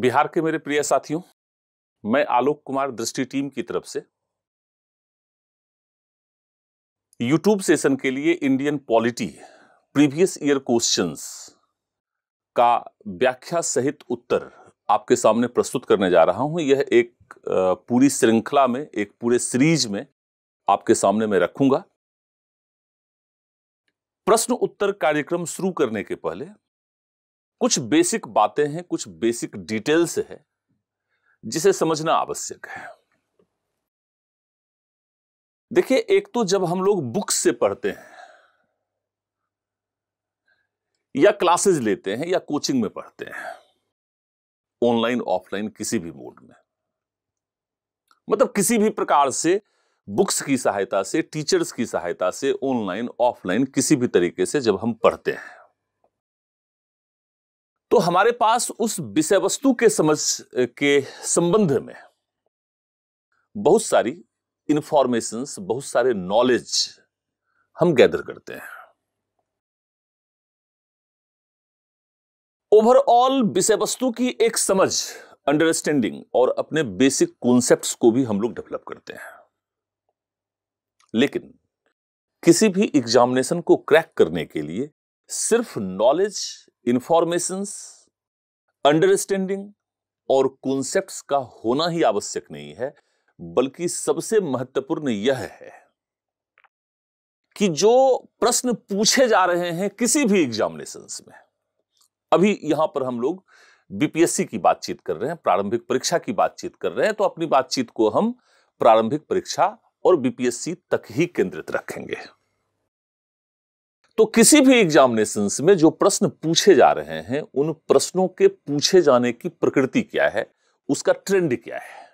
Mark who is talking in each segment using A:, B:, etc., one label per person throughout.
A: बिहार के मेरे प्रिय साथियों मैं आलोक कुमार दृष्टि टीम की तरफ से यूट्यूब सेशन के लिए Indian polity previous year questions का व्याख्या सहित उत्तर आपके सामने प्रस्तुत करने जा रहा हूं यह एक पूरी श्रृंखला में एक पूरे सीरीज में आपके सामने मैं रखूंगा प्रश्न उत्तर कार्यक्रम शुरू करने के पहले कुछ बेसिक बातें हैं कुछ बेसिक डिटेल्स है जिसे समझना आवश्यक है देखिए एक तो जब हम लोग बुक्स से पढ़ते हैं या क्लासेस लेते हैं या कोचिंग में पढ़ते हैं ऑनलाइन ऑफलाइन किसी भी मोड में मतलब किसी भी प्रकार से बुक्स की सहायता से टीचर्स की सहायता से ऑनलाइन ऑफलाइन किसी भी तरीके से जब हम पढ़ते हैं तो हमारे पास उस विषय वस्तु के समझ के संबंध में बहुत सारी इंफॉर्मेशन बहुत सारे नॉलेज हम गैदर करते हैं ओवरऑल विषय वस्तु की एक समझ अंडरस्टैंडिंग और अपने बेसिक कॉन्सेप्ट्स को भी हम लोग डेवलप करते हैं लेकिन किसी भी एग्जामिनेशन को क्रैक करने के लिए सिर्फ नॉलेज इंफॉर्मेशंस अंडरस्टैंडिंग और कॉन्सेप्ट्स का होना ही आवश्यक नहीं है बल्कि सबसे महत्वपूर्ण यह है कि जो प्रश्न पूछे जा रहे हैं किसी भी एग्जामिनेशन में अभी यहां पर हम लोग बीपीएससी की बातचीत कर रहे हैं प्रारंभिक परीक्षा की बातचीत कर रहे हैं तो अपनी बातचीत को हम प्रारंभिक परीक्षा और बीपीएससी तक ही केंद्रित रखेंगे तो किसी भी एग्जामिनेशन में जो प्रश्न पूछे जा रहे हैं उन प्रश्नों के पूछे जाने की प्रकृति क्या है उसका ट्रेंड क्या है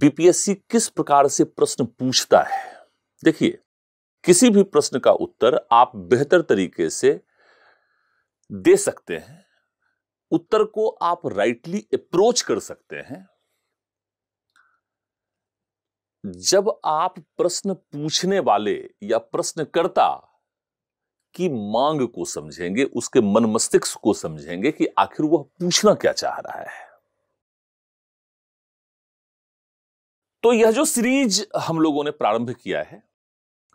A: बीपीएससी किस प्रकार से प्रश्न पूछता है देखिए किसी भी प्रश्न का उत्तर आप बेहतर तरीके से दे सकते हैं उत्तर को आप राइटली अप्रोच कर सकते हैं जब आप प्रश्न पूछने वाले या प्रश्नकर्ता की मांग को समझेंगे उसके मन मस्तिष्क को समझेंगे कि आखिर वह पूछना क्या चाह रहा है तो यह जो सीरीज हम लोगों ने प्रारंभ किया है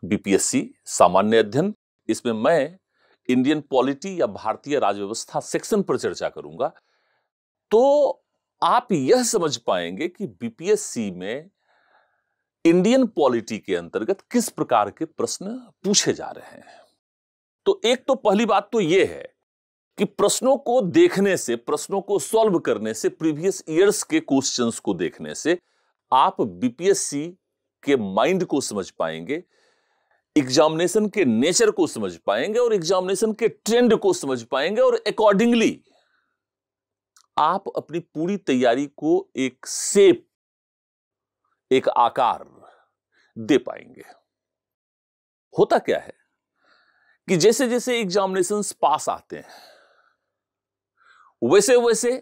A: बीपीएससी सामान्य अध्ययन इसमें मैं इंडियन पॉलिटी या भारतीय राजव्यवस्था सेक्शन पर चर्चा करूंगा तो आप यह समझ पाएंगे कि बीपीएससी में इंडियन पॉलिटी के अंतर्गत किस प्रकार के प्रश्न पूछे जा रहे हैं तो एक तो पहली बात तो यह है कि प्रश्नों को देखने से प्रश्नों को सॉल्व करने से प्रीवियस ईयर्स के क्वेश्चंस को देखने से आप बीपीएससी के माइंड को समझ पाएंगे एग्जामिनेशन के नेचर को समझ पाएंगे और एग्जामिनेशन के ट्रेंड को समझ पाएंगे और अकॉर्डिंगली आप अपनी पूरी तैयारी को एक सेप एक आकार दे पाएंगे होता क्या है कि जैसे जैसे एग्जामिनेशन पास आते हैं वैसे वैसे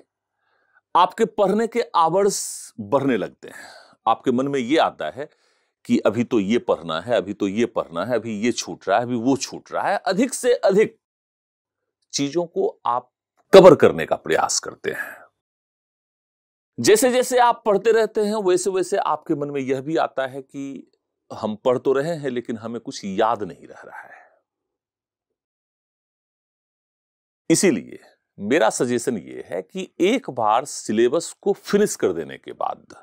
A: आपके पढ़ने के आवर्स बढ़ने लगते हैं आपके मन में यह आता है कि अभी तो ये पढ़ना है अभी तो ये पढ़ना है अभी ये छूट रहा है अभी वो छूट रहा है अधिक से अधिक चीजों को आप कवर करने का प्रयास करते हैं जैसे जैसे आप पढ़ते रहते हैं वैसे वैसे आपके मन में यह भी आता है कि हम पढ़ तो रहे हैं लेकिन हमें कुछ याद नहीं रह रहा है इसीलिए मेरा सजेशन यह है कि एक बार सिलेबस को फिनिश कर देने के बाद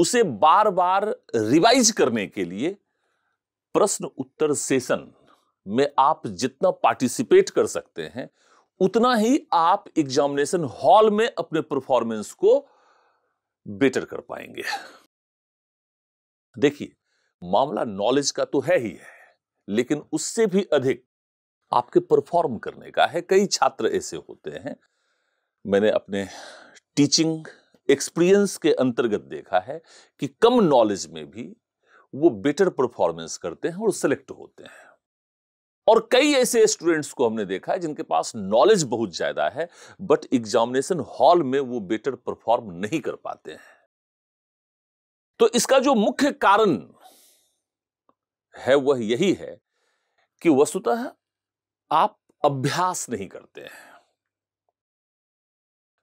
A: उसे बार बार रिवाइज करने के लिए प्रश्न उत्तर सेशन में आप जितना पार्टिसिपेट कर सकते हैं उतना ही आप एग्जामिनेशन हॉल में अपने परफॉर्मेंस को बेटर कर पाएंगे देखिए मामला नॉलेज का तो है ही है लेकिन उससे भी अधिक आपके परफॉर्म करने का है कई छात्र ऐसे होते हैं मैंने अपने टीचिंग एक्सपीरियंस के अंतर्गत देखा है कि कम नॉलेज में भी वो बेटर परफॉर्मेंस करते हैं और सेलेक्ट होते हैं और कई ऐसे स्टूडेंट्स को हमने देखा है जिनके पास नॉलेज बहुत ज्यादा है बट एग्जामिनेशन हॉल में वो बेटर परफॉर्म नहीं कर पाते हैं तो इसका जो मुख्य कारण है वह यही है कि वस्तुतः आप अभ्यास नहीं करते हैं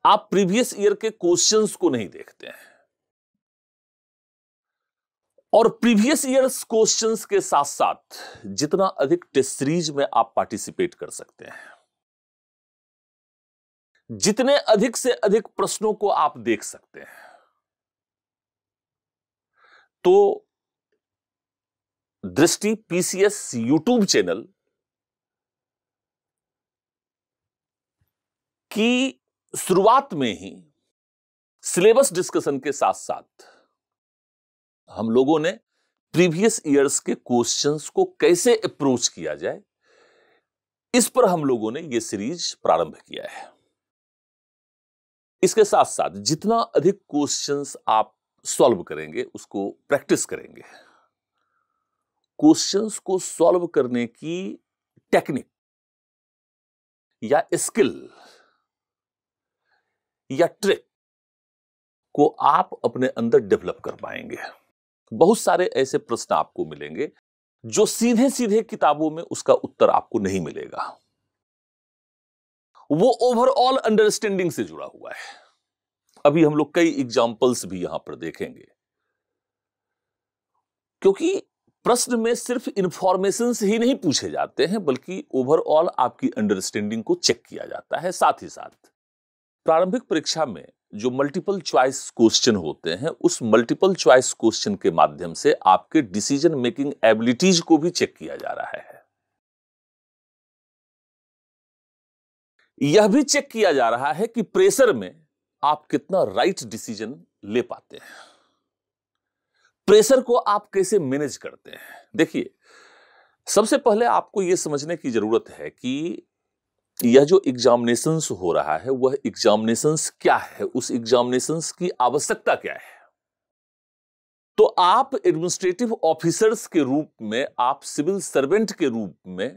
A: आप प्रीवियस ईयर के क्वेश्चंस को नहीं देखते हैं और प्रीवियस ईयर क्वेश्चंस के साथ साथ जितना अधिक टेस्ट सीरीज में आप पार्टिसिपेट कर सकते हैं जितने अधिक से अधिक प्रश्नों को आप देख सकते हैं तो दृष्टि पीसीएस यूट्यूब चैनल की शुरुआत में ही सिलेबस डिस्कशन के साथ साथ हम लोगों ने प्रीवियस ईयर्स के क्वेश्चंस को कैसे अप्रोच किया जाए इस पर हम लोगों ने यह सीरीज प्रारंभ किया है इसके साथ साथ जितना अधिक क्वेश्चंस आप सॉल्व करेंगे उसको प्रैक्टिस करेंगे क्वेश्चंस को सॉल्व करने की टेक्निक या स्किल या ट्रिक को आप अपने अंदर डेवलप कर पाएंगे बहुत सारे ऐसे प्रश्न आपको मिलेंगे जो सीधे सीधे किताबों में उसका उत्तर आपको नहीं मिलेगा वो ओवरऑल अंडरस्टैंडिंग से जुड़ा हुआ है अभी हम लोग कई एग्जाम्पल्स भी यहां पर देखेंगे क्योंकि प्रश्न में सिर्फ इंफॉर्मेशन ही नहीं पूछे जाते हैं बल्कि ओवरऑल आपकी अंडरस्टैंडिंग को चेक किया जाता है साथ ही साथ प्रारंभिक परीक्षा में जो मल्टीपल चॉइस क्वेश्चन होते हैं उस मल्टीपल चॉइस क्वेश्चन के माध्यम से आपके डिसीजन मेकिंग एबिलिटीज को भी चेक किया जा रहा है यह भी चेक किया जा रहा है कि प्रेशर में आप कितना राइट डिसीजन ले पाते हैं प्रेशर को आप कैसे मैनेज करते हैं देखिए सबसे पहले आपको यह समझने की जरूरत है कि यह जो एग्जामिनेशन हो रहा है वह एग्जामिनेशन क्या है उस एग्जामिनेशन की आवश्यकता क्या है तो आप एडमिनिस्ट्रेटिव ऑफिसर्स के रूप में आप सिविल सर्वेंट के रूप में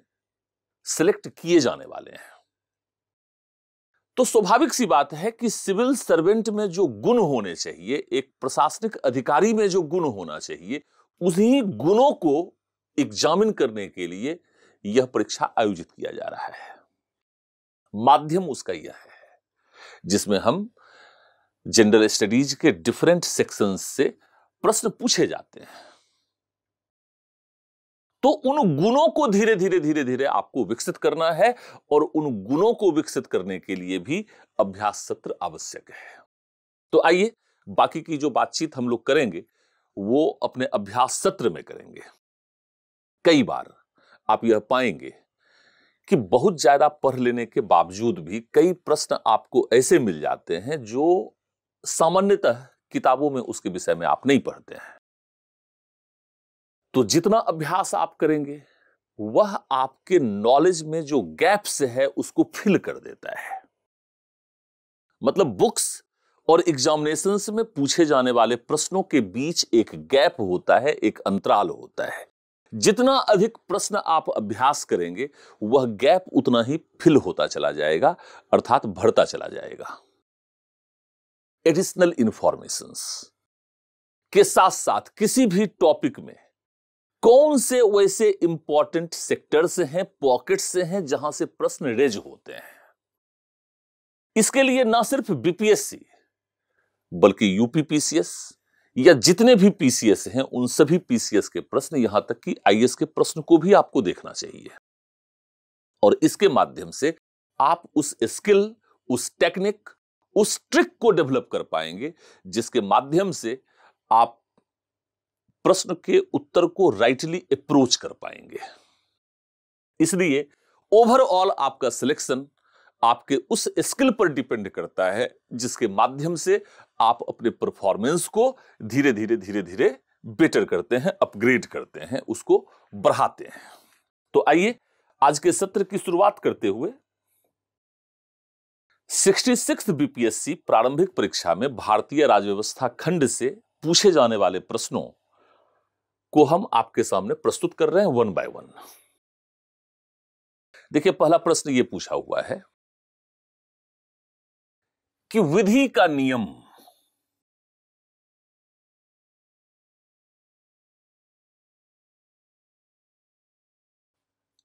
A: सेलेक्ट किए जाने वाले हैं तो स्वाभाविक सी बात है कि सिविल सर्वेंट में जो गुण होने चाहिए एक प्रशासनिक अधिकारी में जो गुण होना चाहिए उसी गुणों को एग्जामिन करने के लिए यह परीक्षा आयोजित किया जा रहा है माध्यम उसका यह है जिसमें हम जनरल स्टडीज के डिफरेंट सेक्शंस से प्रश्न पूछे जाते हैं तो उन गुणों को धीरे धीरे धीरे धीरे आपको विकसित करना है और उन गुणों को विकसित करने के लिए भी अभ्यास सत्र आवश्यक है तो आइए बाकी की जो बातचीत हम लोग करेंगे वो अपने अभ्यास सत्र में करेंगे कई बार आप यह पाएंगे कि बहुत ज्यादा पढ़ लेने के बावजूद भी कई प्रश्न आपको ऐसे मिल जाते हैं जो सामान्यतः किताबों में उसके विषय में आप नहीं पढ़ते हैं तो जितना अभ्यास आप करेंगे वह आपके नॉलेज में जो गैप्स है उसको फिल कर देता है मतलब बुक्स और एग्जामिनेशन में पूछे जाने वाले प्रश्नों के बीच एक गैप होता है एक अंतराल होता है जितना अधिक प्रश्न आप अभ्यास करेंगे वह गैप उतना ही फिल होता चला जाएगा अर्थात भरता चला जाएगा एडिशनल इंफॉर्मेशन के साथ साथ किसी भी टॉपिक में कौन से वैसे इंपॉर्टेंट सेक्टर्स से हैं पॉकेट से हैं जहां से प्रश्न रेज होते हैं इसके लिए ना सिर्फ बीपीएससी बल्कि यूपीपीसीएस या जितने भी पीसीएस हैं उन सभी पीसीएस के प्रश्न यहां तक कि आईएएस के प्रश्न को भी आपको देखना चाहिए और इसके माध्यम से आप उस स्किल उस टेक्निक उस ट्रिक को डेवलप कर पाएंगे जिसके माध्यम से आप प्रश्न के उत्तर को राइटली अप्रोच कर पाएंगे इसलिए ओवरऑल आपका सिलेक्शन आपके उस स्किल पर डिपेंड करता है जिसके माध्यम से आप अपने परफॉर्मेंस को धीरे धीरे धीरे धीरे बेटर करते हैं अपग्रेड करते हैं उसको बढ़ाते हैं तो आइए आज के सत्र की शुरुआत करते हुए सिक्सटी सिक्स बीपीएससी प्रारंभिक परीक्षा में भारतीय राजव्यवस्था व्यवस्था खंड से पूछे जाने वाले प्रश्नों को हम आपके सामने प्रस्तुत कर रहे हैं वन बाय वन देखिए पहला प्रश्न ये पूछा हुआ है कि विधि का नियम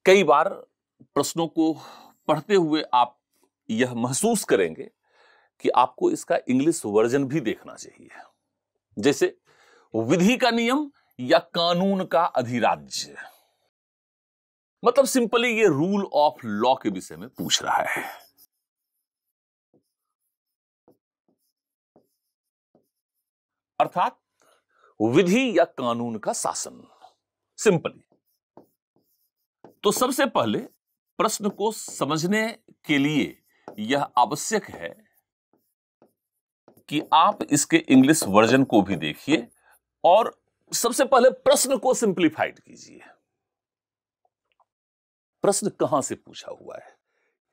A: कई बार प्रश्नों को पढ़ते हुए आप यह महसूस करेंगे कि आपको इसका इंग्लिश वर्जन भी देखना चाहिए जैसे विधि का नियम या कानून का अधिराज्य मतलब सिंपली ये रूल ऑफ लॉ के विषय में पूछ रहा है अर्थात विधि या कानून का शासन सिंपली तो सबसे पहले प्रश्न को समझने के लिए यह आवश्यक है कि आप इसके इंग्लिश वर्जन को भी देखिए और सबसे पहले प्रश्न को सिंप्लीफाइड कीजिए प्रश्न कहां से पूछा हुआ है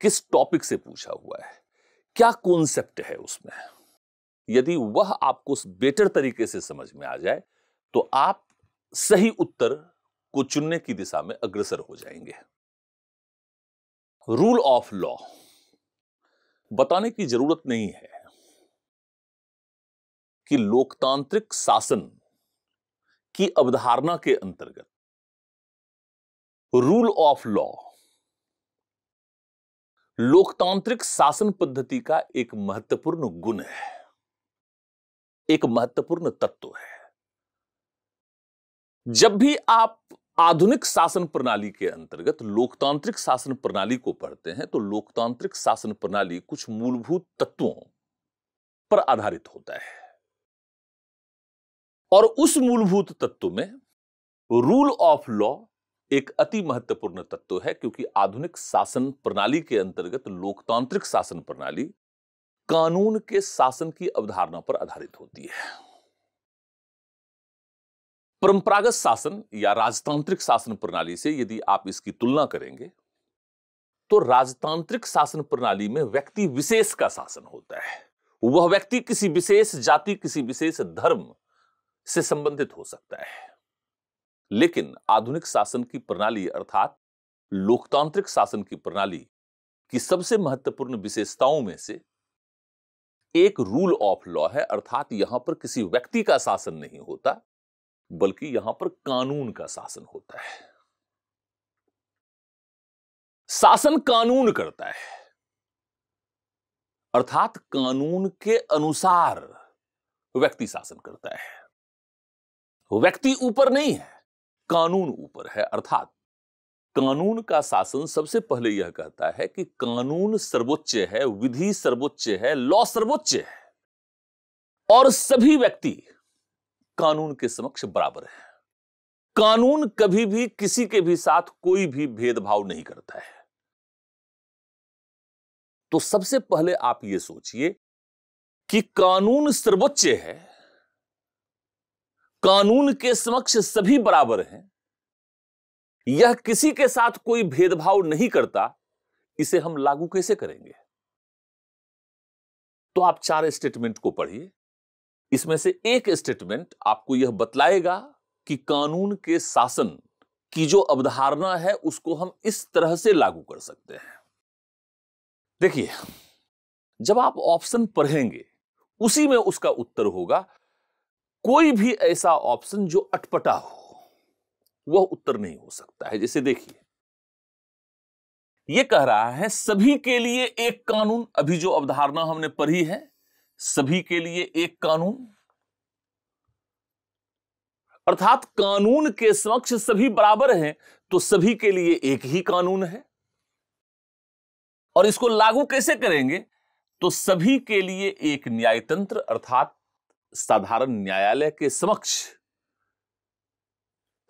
A: किस टॉपिक से पूछा हुआ है क्या कॉन्सेप्ट है उसमें यदि वह आपको बेटर तरीके से समझ में आ जाए तो आप सही उत्तर को चुनने की दिशा में अग्रसर हो जाएंगे रूल ऑफ लॉ बताने की जरूरत नहीं है कि लोकतांत्रिक शासन की अवधारणा के अंतर्गत रूल ऑफ लॉ लोकतांत्रिक शासन पद्धति का एक महत्वपूर्ण गुण है एक महत्वपूर्ण तत्व है जब भी आप आधुनिक शासन प्रणाली के अंतर्गत लोकतांत्रिक शासन प्रणाली को पढ़ते हैं तो लोकतांत्रिक शासन प्रणाली कुछ मूलभूत तत्वों पर आधारित होता है और उस मूलभूत तत्व में रूल ऑफ लॉ एक अति महत्वपूर्ण तत्व है क्योंकि आधुनिक शासन प्रणाली के अंतर्गत लोकतांत्रिक शासन प्रणाली कानून के शासन की अवधारणा पर आधारित होती है परंपरागत शासन या राजतांत्रिक शासन प्रणाली से यदि आप इसकी तुलना करेंगे तो राजतांत्रिक शासन प्रणाली में व्यक्ति विशेष का शासन होता है वह व्यक्ति किसी विशेष जाति किसी विशेष धर्म से संबंधित हो सकता है लेकिन आधुनिक शासन की प्रणाली अर्थात लोकतांत्रिक शासन की प्रणाली की सबसे महत्वपूर्ण विशेषताओं में से एक रूल ऑफ लॉ है अर्थात यहां पर किसी व्यक्ति का शासन नहीं होता बल्कि यहां पर कानून का शासन होता है शासन कानून करता है अर्थात कानून के अनुसार व्यक्ति शासन करता है व्यक्ति ऊपर नहीं है कानून ऊपर है अर्थात कानून का शासन सबसे पहले यह कहता है कि कानून सर्वोच्च है विधि सर्वोच्च है लॉ सर्वोच्च है और सभी व्यक्ति कानून के समक्ष बराबर है कानून कभी भी किसी के भी साथ कोई भी भेदभाव नहीं करता है तो सबसे पहले आप यह सोचिए कि कानून सर्वोच्च है कानून के समक्ष सभी बराबर हैं यह किसी के साथ कोई भेदभाव नहीं करता इसे हम लागू कैसे करेंगे तो आप चार स्टेटमेंट को पढ़िए इसमें से एक स्टेटमेंट आपको यह बतलाएगा कि कानून के शासन की जो अवधारणा है उसको हम इस तरह से लागू कर सकते हैं देखिए जब आप ऑप्शन पढ़ेंगे उसी में उसका उत्तर होगा कोई भी ऐसा ऑप्शन जो अटपटा हो वह उत्तर नहीं हो सकता है जैसे देखिए यह कह रहा है सभी के लिए एक कानून अभी जो अवधारणा हमने पढ़ी है सभी के लिए एक कानून अर्थात कानून के समक्ष सभी बराबर हैं तो सभी के लिए एक ही कानून है और इसको लागू कैसे करेंगे तो सभी के लिए एक न्यायतंत्र अर्थात साधारण न्यायालय के समक्ष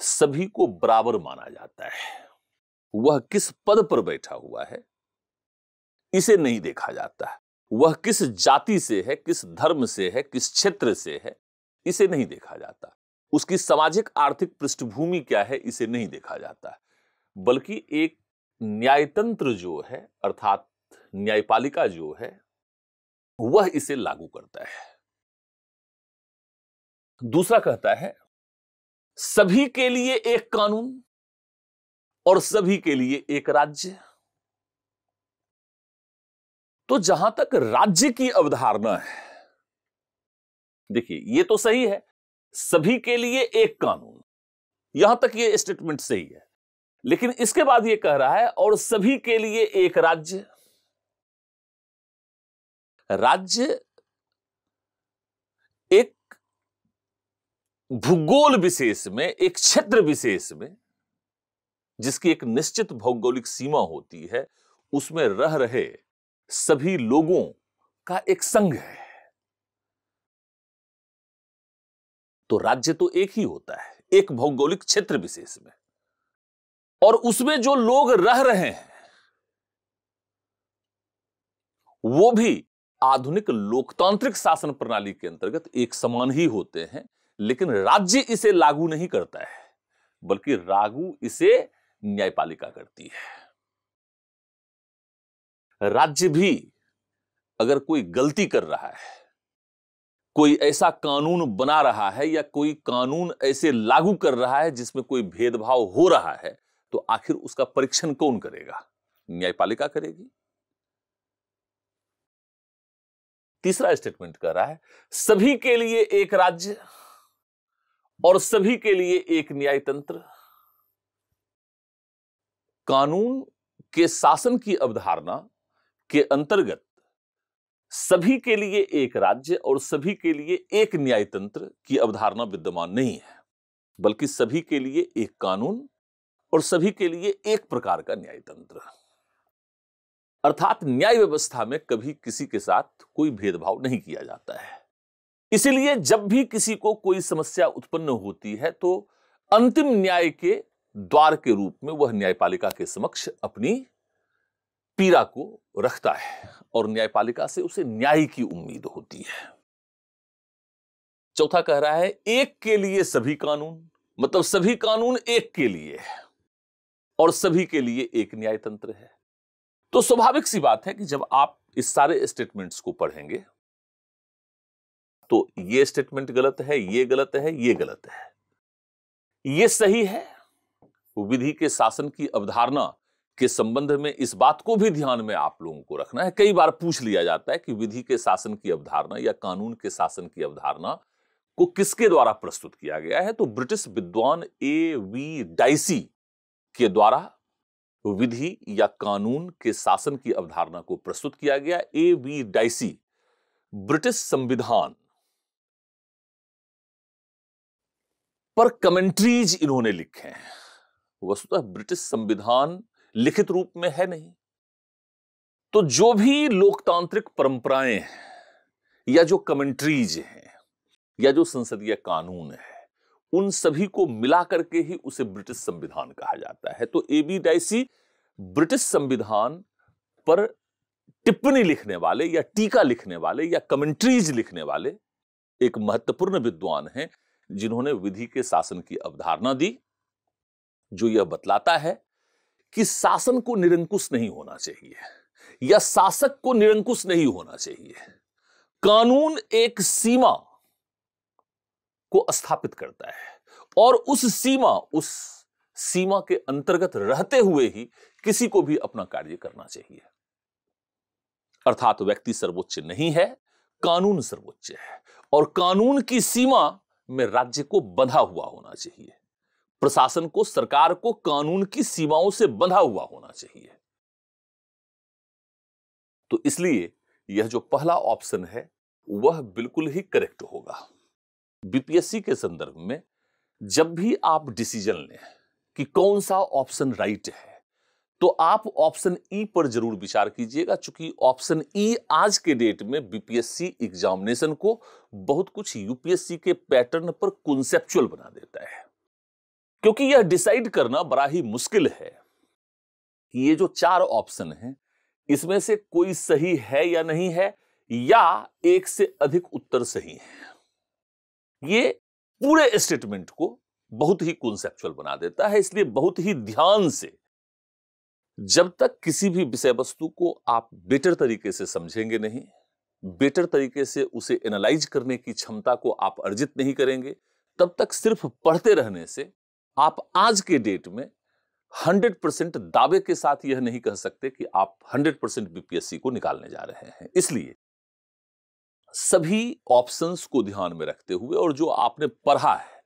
A: सभी को बराबर माना जाता है वह किस पद पर बैठा हुआ है इसे नहीं देखा जाता है वह किस जाति से है किस धर्म से है किस क्षेत्र से है इसे नहीं देखा जाता उसकी सामाजिक आर्थिक पृष्ठभूमि क्या है इसे नहीं देखा जाता बल्कि एक न्यायतंत्र जो है अर्थात न्यायपालिका जो है वह इसे लागू करता है दूसरा कहता है सभी के लिए एक कानून और सभी के लिए एक राज्य तो जहां तक राज्य की अवधारणा है देखिए ये तो सही है सभी के लिए एक कानून यहां तक ये स्टेटमेंट सही है लेकिन इसके बाद ये कह रहा है और सभी के लिए एक राज्य राज्य भूगोल विशेष में एक क्षेत्र विशेष में जिसकी एक निश्चित भौगोलिक सीमा होती है उसमें रह रहे सभी लोगों का एक संघ है तो राज्य तो एक ही होता है एक भौगोलिक क्षेत्र विशेष में और उसमें जो लोग रह रहे हैं वो भी आधुनिक लोकतांत्रिक शासन प्रणाली के अंतर्गत एक समान ही होते हैं लेकिन राज्य इसे लागू नहीं करता है बल्कि लागू इसे न्यायपालिका करती है राज्य भी अगर कोई गलती कर रहा है कोई ऐसा कानून बना रहा है या कोई कानून ऐसे लागू कर रहा है जिसमें कोई भेदभाव हो रहा है तो आखिर उसका परीक्षण कौन करेगा न्यायपालिका करेगी तीसरा स्टेटमेंट कर रहा है सभी के लिए एक राज्य और सभी के लिए एक न्याय तंत्र कानून के शासन की अवधारणा के अंतर्गत सभी के लिए एक राज्य और सभी के लिए एक न्याय तंत्र की अवधारणा विद्यमान नहीं है बल्कि सभी के लिए एक कानून और सभी के लिए एक प्रकार का न्याय तंत्र अर्थात न्याय व्यवस्था में कभी किसी के साथ कोई भेदभाव नहीं किया जाता है इसीलिए जब भी किसी को कोई समस्या उत्पन्न होती है तो अंतिम न्याय के द्वार के रूप में वह न्यायपालिका के समक्ष अपनी पीड़ा को रखता है और न्यायपालिका से उसे न्याय की उम्मीद होती है चौथा कह रहा है एक के लिए सभी कानून मतलब सभी कानून एक के लिए है और सभी के लिए एक न्याय तंत्र है तो स्वाभाविक सी बात है कि जब आप इस सारे स्टेटमेंट्स को पढ़ेंगे तो ये स्टेटमेंट गलत है ये गलत है ये गलत है ये सही है विधि के शासन की अवधारणा के संबंध में इस बात को भी ध्यान में आप लोगों को रखना है कई बार पूछ लिया जाता है कि विधि के शासन की अवधारणा या कानून के शासन की अवधारणा को किसके द्वारा प्रस्तुत किया गया है तो ब्रिटिश विद्वान ए वी डाइसी के द्वारा विधि या कानून के शासन की अवधारणा को प्रस्तुत किया गया ए वी डाइसी ब्रिटिश संविधान पर कमेंट्रीज इन्होंने लिखे हैं वस्तुतः ब्रिटिश संविधान लिखित रूप में है नहीं तो जो भी लोकतांत्रिक परंपराएं हैं या जो कमेंट्रीज हैं या जो संसदीय कानून है उन सभी को मिला करके ही उसे ब्रिटिश संविधान कहा जाता है तो ए बी डाइसी ब्रिटिश संविधान पर टिप्पणी लिखने वाले या टीका लिखने वाले या कमेंट्रीज लिखने वाले एक महत्वपूर्ण विद्वान हैं जिन्होंने विधि के शासन की अवधारणा दी जो यह बतलाता है कि शासन को निरंकुश नहीं होना चाहिए या शासक को निरंकुश नहीं होना चाहिए कानून एक सीमा को स्थापित करता है और उस सीमा उस सीमा के अंतर्गत रहते हुए ही किसी को भी अपना कार्य करना चाहिए अर्थात व्यक्ति सर्वोच्च नहीं है कानून सर्वोच्च है और कानून की सीमा में राज्य को बंधा हुआ होना चाहिए प्रशासन को सरकार को कानून की सीमाओं से बंधा हुआ होना चाहिए तो इसलिए यह जो पहला ऑप्शन है वह बिल्कुल ही करेक्ट होगा बीपीएससी के संदर्भ में जब भी आप डिसीजन लें कि कौन सा ऑप्शन राइट है तो आप ऑप्शन ई e पर जरूर विचार कीजिएगा चूंकि ऑप्शन ई e आज के डेट में बीपीएससी एग्जामिनेशन को बहुत कुछ यूपीएससी के पैटर्न पर कंसेप्चुअल बना देता है क्योंकि यह डिसाइड करना बड़ा ही मुश्किल है कि ये जो चार ऑप्शन है इसमें से कोई सही है या नहीं है या एक से अधिक उत्तर सही है ये पूरे स्टेटमेंट को बहुत ही कॉन्सेप्चुअल बना देता है इसलिए बहुत ही ध्यान से जब तक किसी भी विषय वस्तु को आप बेटर तरीके से समझेंगे नहीं बेटर तरीके से उसे एनालाइज करने की क्षमता को आप अर्जित नहीं करेंगे तब तक सिर्फ पढ़ते रहने से आप आज के डेट में 100 परसेंट दावे के साथ यह नहीं कह सकते कि आप 100 परसेंट बीपीएससी को निकालने जा रहे हैं इसलिए सभी ऑप्शंस को ध्यान में रखते हुए और जो आपने पढ़ा है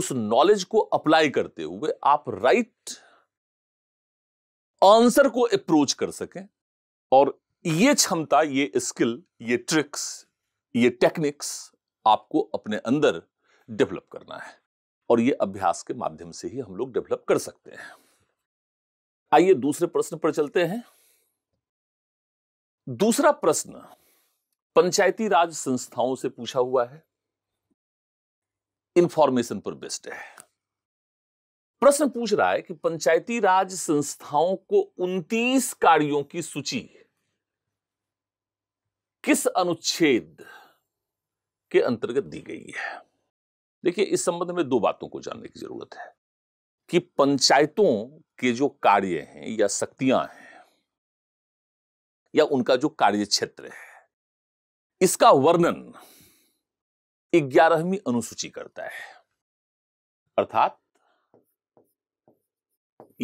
A: उस नॉलेज को अप्लाई करते हुए आप राइट right आंसर को अप्रोच कर सकें और ये क्षमता ये स्किल ये ट्रिक्स ये टेक्निक्स आपको अपने अंदर डेवलप करना है और ये अभ्यास के माध्यम से ही हम लोग डेवलप कर सकते हैं आइए दूसरे प्रश्न पर चलते हैं दूसरा प्रश्न पंचायती राज संस्थाओं से पूछा हुआ है इंफॉर्मेशन पर बेस्ड है प्रश्न पूछ रहा है कि पंचायती राज संस्थाओं को उनतीस कार्यों की सूची किस अनुच्छेद के अंतर्गत दी गई है देखिए इस संबंध में दो बातों को जानने की जरूरत है कि पंचायतों के जो कार्य हैं या शक्तियां हैं या उनका जो कार्य क्षेत्र है इसका वर्णन ग्यारहवीं अनुसूची करता है अर्थात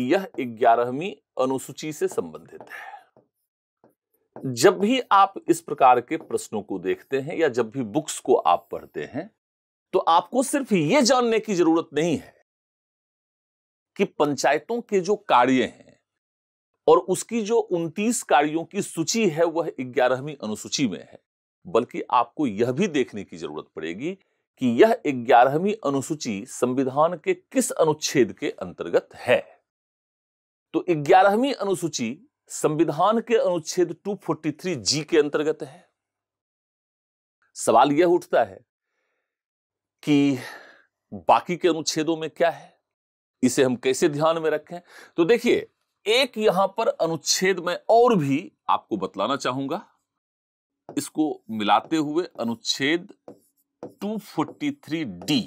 A: यह ग्यारहवीं अनुसूची से संबंधित है जब भी आप इस प्रकार के प्रश्नों को देखते हैं या जब भी बुक्स को आप पढ़ते हैं तो आपको सिर्फ यह जानने की जरूरत नहीं है कि पंचायतों के जो कार्य हैं और उसकी जो 29 कार्यों की सूची है वह ग्यारहवीं अनुसूची में है बल्कि आपको यह भी देखने की जरूरत पड़ेगी कि यह ग्यारहवीं अनुसूची संविधान के किस अनुच्छेद के अंतर्गत है तो ग्यारहवीं अनुसूची संविधान के अनुच्छेद 243 जी के अंतर्गत है सवाल यह उठता है कि बाकी के अनुच्छेदों में क्या है इसे हम कैसे ध्यान में रखें तो देखिए एक यहां पर अनुच्छेद में और भी आपको बतलाना चाहूंगा इसको मिलाते हुए अनुच्छेद 243 डी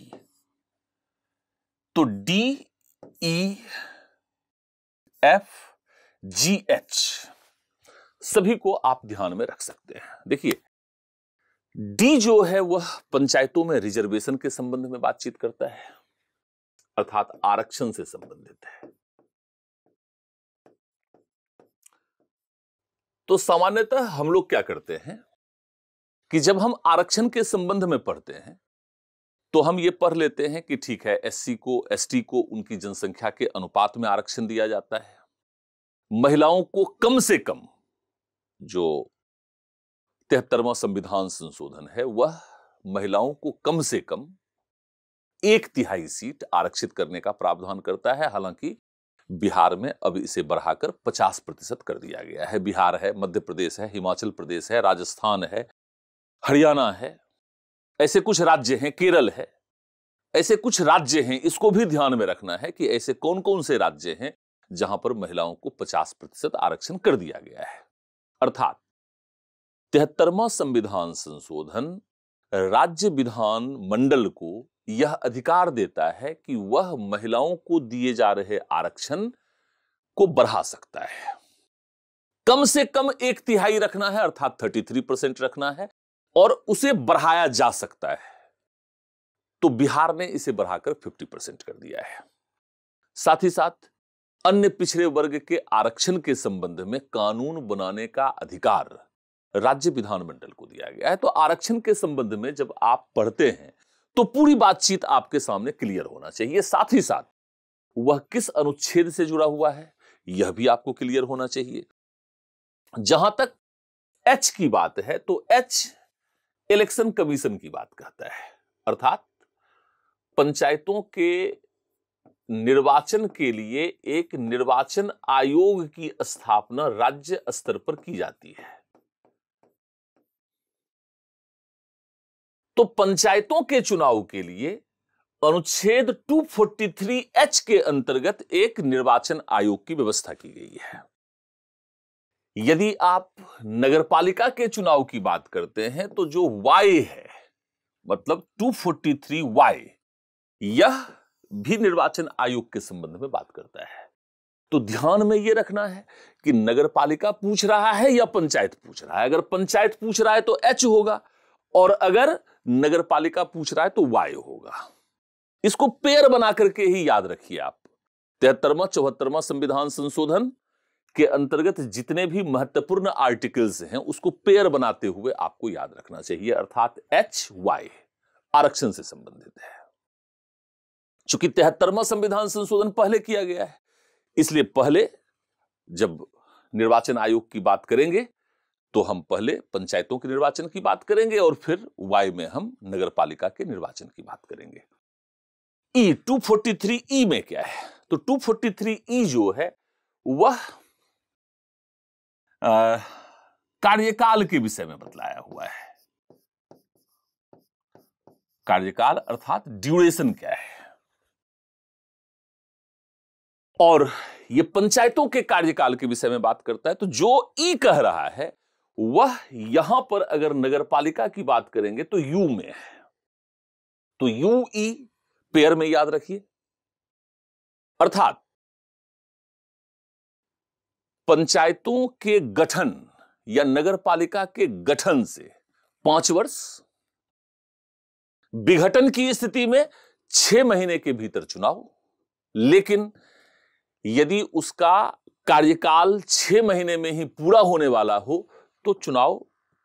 A: तो D E e, F G H सभी को आप ध्यान में रख सकते हैं देखिए डी जो है वह पंचायतों में रिजर्वेशन के संबंध में बातचीत करता है अर्थात आरक्षण से संबंधित है तो सामान्यतः हम लोग क्या करते हैं कि जब हम आरक्षण के संबंध में पढ़ते हैं तो हम ये पढ़ लेते हैं कि ठीक है एससी को एसटी को उनकी जनसंख्या के अनुपात में आरक्षण दिया जाता है महिलाओं को कम से कम जो तिहत्तरवा संविधान संशोधन है वह महिलाओं को कम से कम एक तिहाई सीट आरक्षित करने का प्रावधान करता है हालांकि बिहार में अब इसे बढ़ाकर 50 प्रतिशत कर दिया गया है बिहार है मध्य प्रदेश है हिमाचल प्रदेश है राजस्थान है हरियाणा है ऐसे कुछ राज्य हैं केरल है ऐसे कुछ राज्य हैं इसको भी ध्यान में रखना है कि ऐसे कौन कौन से राज्य हैं जहां पर महिलाओं को 50 प्रतिशत आरक्षण कर दिया गया है अर्थात तिहत्तरवा संविधान संशोधन राज्य विधान मंडल को यह अधिकार देता है कि वह महिलाओं को दिए जा रहे आरक्षण को बढ़ा सकता है कम से कम एक तिहाई रखना है अर्थात 33 परसेंट रखना है और उसे बढ़ाया जा सकता है तो बिहार ने इसे बढ़ाकर 50 परसेंट कर दिया है साथ ही साथ अन्य पिछड़े वर्ग के आरक्षण के संबंध में कानून बनाने का अधिकार राज्य विधानमंडल को दिया गया है तो आरक्षण के संबंध में जब आप पढ़ते हैं तो पूरी बातचीत आपके सामने क्लियर होना चाहिए साथ ही साथ वह किस अनुच्छेद से जुड़ा हुआ है यह भी आपको क्लियर होना चाहिए जहां तक एच की बात है तो एच इलेक्शन कमीशन की बात कहता है अर्थात पंचायतों के निर्वाचन के लिए एक निर्वाचन आयोग की स्थापना राज्य स्तर पर की जाती है तो पंचायतों के चुनाव के लिए अनुच्छेद 243 एच के अंतर्गत एक निर्वाचन आयोग की व्यवस्था की गई है यदि आप नगरपालिका के चुनाव की बात करते हैं तो जो वाई है मतलब 243 वाई यह भी निर्वाचन आयोग के संबंध में बात करता है तो ध्यान में यह रखना है कि नगरपालिका पूछ रहा है या पंचायत पूछ रहा है अगर पंचायत पूछ रहा है तो एच होगा और अगर नगरपालिका पूछ रहा है तो वाई होगा इसको पेयर बना करके ही याद रखिए आप तिहत्तरवा चौहत्तरवा संविधान संशोधन के अंतर्गत जितने भी महत्वपूर्ण आर्टिकल्स हैं उसको पेयर बनाते हुए आपको याद रखना चाहिए अर्थात एच वाई आरक्षण से संबंधित है चूंकि तिहत्तरवा संविधान संशोधन पहले किया गया है इसलिए पहले जब निर्वाचन आयोग की बात करेंगे तो हम पहले पंचायतों के निर्वाचन की बात करेंगे और फिर वाई में हम नगर पालिका के निर्वाचन की बात करेंगे ई फोर्टी थ्री ई में क्या है तो थ्री ई जो है वह कार्यकाल के विषय में बतलाया हुआ है कार्यकाल अर्थात ड्यूरेशन क्या है और ये पंचायतों के कार्यकाल के विषय में बात करता है तो जो ई कह रहा है वह यहां पर अगर नगर पालिका की बात करेंगे तो यू में है तो यू ई पेयर में याद रखिए अर्थात पंचायतों के गठन या नगर पालिका के गठन से पांच वर्ष विघटन की स्थिति में छह महीने के भीतर चुनाव लेकिन यदि उसका कार्यकाल छह महीने में ही पूरा होने वाला हो तो चुनाव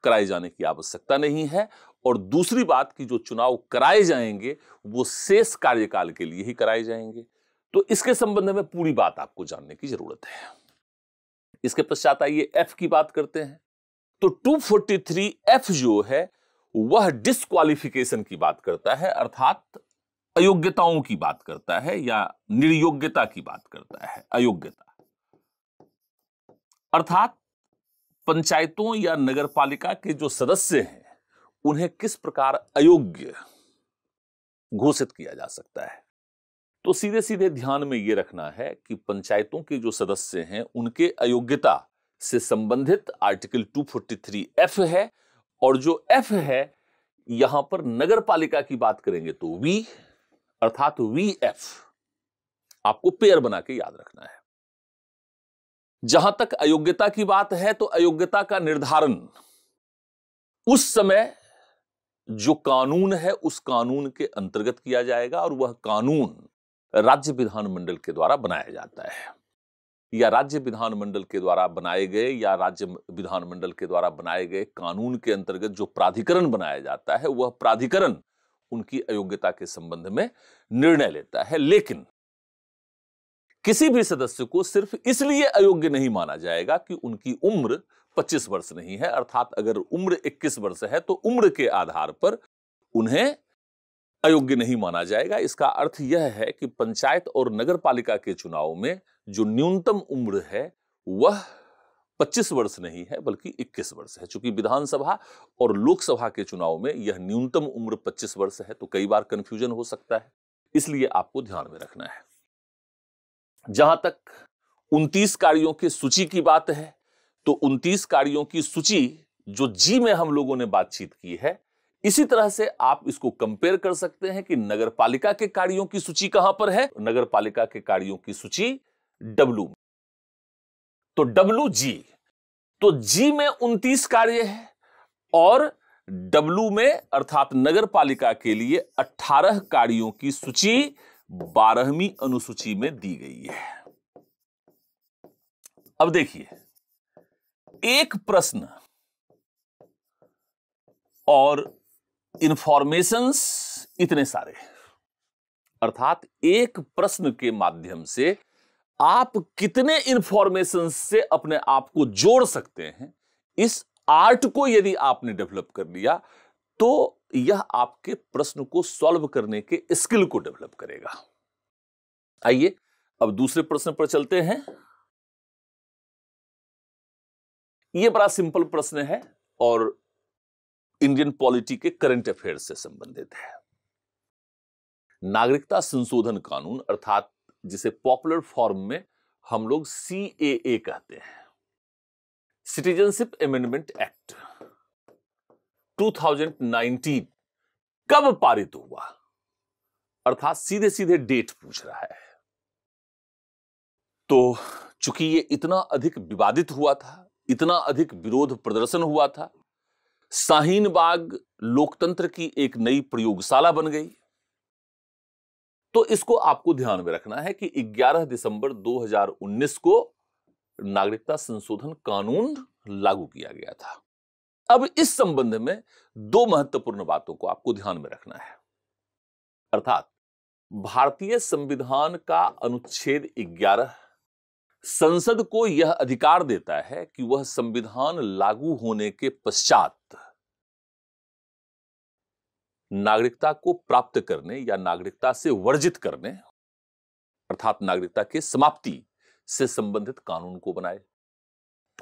A: कराए जाने की आवश्यकता नहीं है और दूसरी बात की जो चुनाव कराए जाएंगे वो शेष कार्यकाल के लिए ही कराए जाएंगे तो इसके संबंध में पूरी बात आपको जानने की जरूरत है इसके पश्चात आइए एफ की बात करते हैं तो 243 एफ जो है वह डिस्कालिफिकेशन की बात करता है अर्थात अयोग्यताओं की बात करता है या निर्योग्यता की बात करता है अयोग्यता अर्थात पंचायतों या नगर पालिका के जो सदस्य हैं उन्हें किस प्रकार अयोग्य घोषित किया जा सकता है तो सीधे सीधे ध्यान में ये रखना है कि पंचायतों के जो सदस्य हैं उनके अयोग्यता से संबंधित आर्टिकल 243 एफ है और जो एफ है यहां पर नगर पालिका की बात करेंगे तो वी अर्थात वी एफ आपको पेयर बना के याद रखना है जहां तक अयोग्यता की बात है तो अयोग्यता का निर्धारण उस समय जो कानून है उस कानून के अंतर्गत किया जाएगा और वह कानून राज्य विधानमंडल के द्वारा बनाया जाता है या राज्य विधानमंडल के द्वारा बनाए गए या राज्य विधानमंडल के द्वारा बनाए गए कानून के अंतर्गत जो प्राधिकरण बनाया जाता है वह प्राधिकरण उनकी अयोग्यता के संबंध में निर्णय लेता है लेकिन किसी भी सदस्य को सिर्फ इसलिए अयोग्य नहीं माना जाएगा कि उनकी उम्र 25 वर्ष नहीं है अर्थात अगर उम्र 21 वर्ष है तो उम्र के आधार पर उन्हें अयोग्य नहीं माना जाएगा इसका अर्थ यह है कि पंचायत और नगर पालिका के चुनाव में जो न्यूनतम उम्र है वह 25 वर्ष नहीं है बल्कि 21 वर्ष है चूंकि विधानसभा और लोकसभा के चुनाव में यह न्यूनतम उम्र 25 वर्ष है तो कई बार कंफ्यूजन हो सकता है इसलिए आपको ध्यान में रखना है जहां तक 29 कार्यों की सूची की बात है तो 29 कार्यों की सूची जो जी में हम लोगों ने बातचीत की है इसी तरह से आप इसको कंपेयर कर सकते हैं कि नगर पालिका के कार्यों की सूची कहां पर है नगर पालिका के कार्यों की सूची डब्लू तो डब्लू जी तो जी में उनतीस कार्य है और डब्लू में अर्थात नगर पालिका के लिए अठारह कार्यों की सूची बारहवीं अनुसूची में दी गई है अब देखिए एक प्रश्न और इंफॉर्मेशंस इतने सारे अर्थात एक प्रश्न के माध्यम से आप कितने इंफॉर्मेशन से अपने आप को जोड़ सकते हैं इस आर्ट को यदि आपने डेवलप कर लिया तो यह आपके प्रश्न को सॉल्व करने के स्किल को डेवलप करेगा आइए अब दूसरे प्रश्न पर चलते हैं यह बड़ा सिंपल प्रश्न है और इंडियन पॉलिटी के करंट अफेयर से संबंधित है नागरिकता संशोधन कानून अर्थात जिसे पॉपुलर फॉर्म में हम लोग सी ए कहते हैं सिटीजनशिप अमेंडमेंट एक्ट 2019 कब पारित हुआ अर्थात सीधे सीधे डेट पूछ रहा है तो चूंकि ये इतना अधिक विवादित हुआ था इतना अधिक विरोध प्रदर्शन हुआ था शाहीन बाग लोकतंत्र की एक नई प्रयोगशाला बन गई तो इसको आपको ध्यान में रखना है कि 11 दिसंबर 2019 को नागरिकता संशोधन कानून लागू किया गया था अब इस संबंध में दो महत्वपूर्ण बातों को आपको ध्यान में रखना है अर्थात भारतीय संविधान का अनुच्छेद संसद को यह अधिकार देता है कि वह संविधान लागू होने के पश्चात नागरिकता को प्राप्त करने या नागरिकता से वर्जित करने अर्थात नागरिकता के समाप्ति से संबंधित कानून को बनाए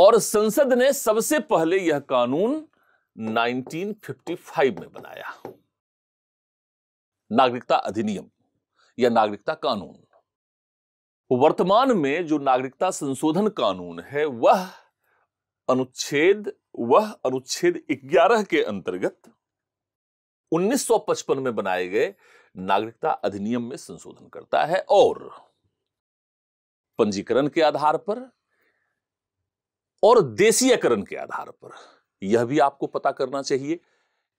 A: और संसद ने सबसे पहले यह कानून 1955 में बनाया नागरिकता अधिनियम या नागरिकता कानून वर्तमान में जो नागरिकता संशोधन कानून है वह अनुच्छेद वह अनुच्छेद 11 के अंतर्गत 1955 में बनाए गए नागरिकता अधिनियम में संशोधन करता है और पंजीकरण के आधार पर और देशीयकरण के आधार पर यह भी आपको पता करना चाहिए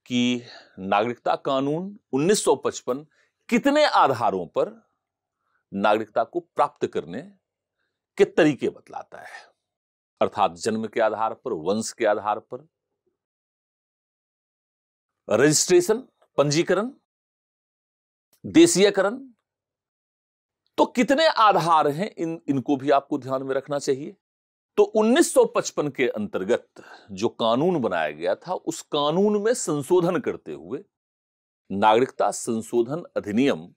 A: कि नागरिकता कानून 1955 कितने आधारों पर नागरिकता को प्राप्त करने के तरीके बतलाता है अर्थात जन्म के आधार पर वंश के आधार पर रजिस्ट्रेशन पंजीकरण देशीयकरण तो कितने आधार हैं इन इनको भी आपको ध्यान में रखना चाहिए तो 1955 के अंतर्गत जो कानून बनाया गया था उस कानून में संशोधन करते हुए नागरिकता संशोधन अधिनियम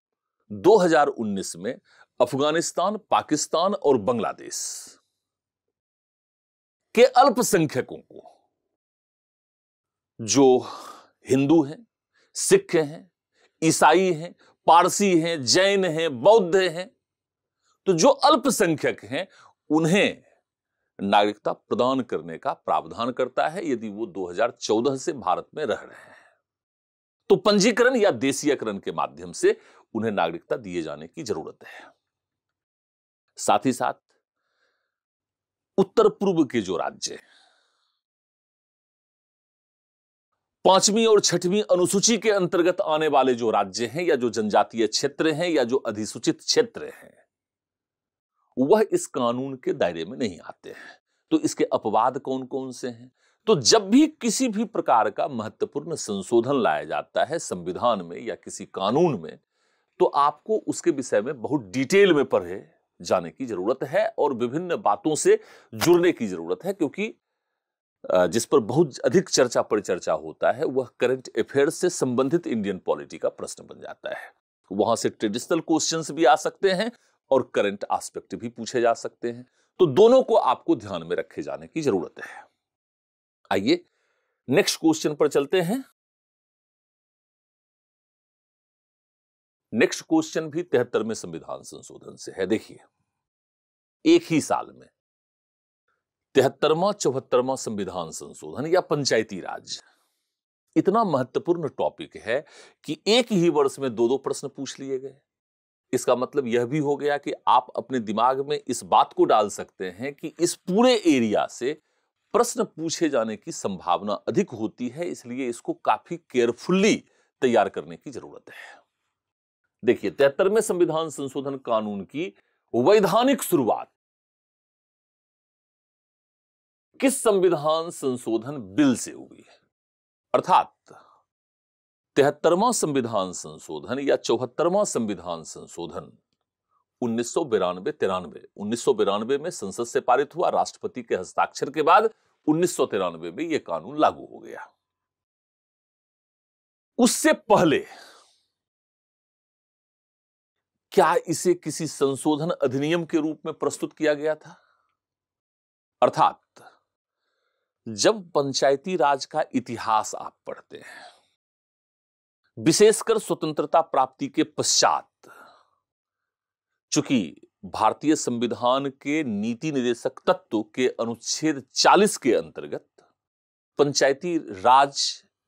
A: 2019 में अफगानिस्तान पाकिस्तान और बांग्लादेश के अल्पसंख्यकों को जो हिंदू हैं सिख हैं ईसाई हैं पारसी हैं जैन हैं बौद्ध हैं तो जो अल्पसंख्यक हैं उन्हें नागरिकता प्रदान करने का प्रावधान करता है यदि वो 2014 से भारत में रह रहे हैं तो पंजीकरण या देशीयकरण के माध्यम से उन्हें नागरिकता दिए जाने की जरूरत है साथ ही साथ उत्तर पूर्व के जो राज्य पांचवी और छठवीं अनुसूची के अंतर्गत आने वाले जो राज्य हैं या जो जनजातीय क्षेत्र हैं या जो अधिसूचित क्षेत्र हैं वह इस कानून के दायरे में नहीं आते हैं तो इसके अपवाद कौन कौन से हैं तो जब भी किसी भी प्रकार का महत्वपूर्ण संशोधन लाया जाता है संविधान में या किसी कानून में तो आपको उसके विषय में बहुत डिटेल में पढ़े जाने की जरूरत है और विभिन्न बातों से जुड़ने की जरूरत है क्योंकि जिस पर बहुत अधिक चर्चा परिचर्चा होता है वह करंट अफेयर्स से संबंधित इंडियन पॉलिटी का प्रश्न बन जाता है वहां से ट्रेडिशनल क्वेश्चन भी आ सकते हैं और करंट आस्पेक्ट भी पूछे जा सकते हैं तो दोनों को आपको ध्यान में रखे जाने की जरूरत है आइए नेक्स्ट क्वेश्चन पर चलते हैं नेक्स्ट क्वेश्चन भी तिहत्तरवें संविधान संशोधन से है देखिए एक ही साल में तिहत्तरवा चौहत्तरवा संविधान संशोधन या पंचायती राज इतना महत्वपूर्ण टॉपिक है कि एक ही वर्ष में दो दो प्रश्न पूछ लिए गए इसका मतलब यह भी हो गया कि आप अपने दिमाग में इस बात को डाल सकते हैं कि इस पूरे एरिया से प्रश्न पूछे जाने की संभावना अधिक होती है इसलिए इसको काफी केयरफुल्ली तैयार करने की जरूरत है देखिए तिहत्तरवें संविधान संशोधन कानून की वैधानिक शुरुआत किस संविधान संशोधन बिल से हुई है अर्थात तिहत्तरवां संविधान संशोधन या चौहत्तरवां संविधान संशोधन उन्नीस सौ बिरानवे तिरानवे उन्नीस सौ बिरानवे में संसद से पारित हुआ राष्ट्रपति के हस्ताक्षर के बाद उन्नीस सौ तिरानवे में यह कानून लागू हो गया उससे पहले क्या इसे किसी संशोधन अधिनियम के रूप में प्रस्तुत किया गया था अर्थात जब पंचायती राज का इतिहास आप पढ़ते हैं विशेषकर स्वतंत्रता प्राप्ति के पश्चात चूंकि भारतीय संविधान के नीति निदेशक तत्व के अनुच्छेद 40 के अंतर्गत पंचायती राज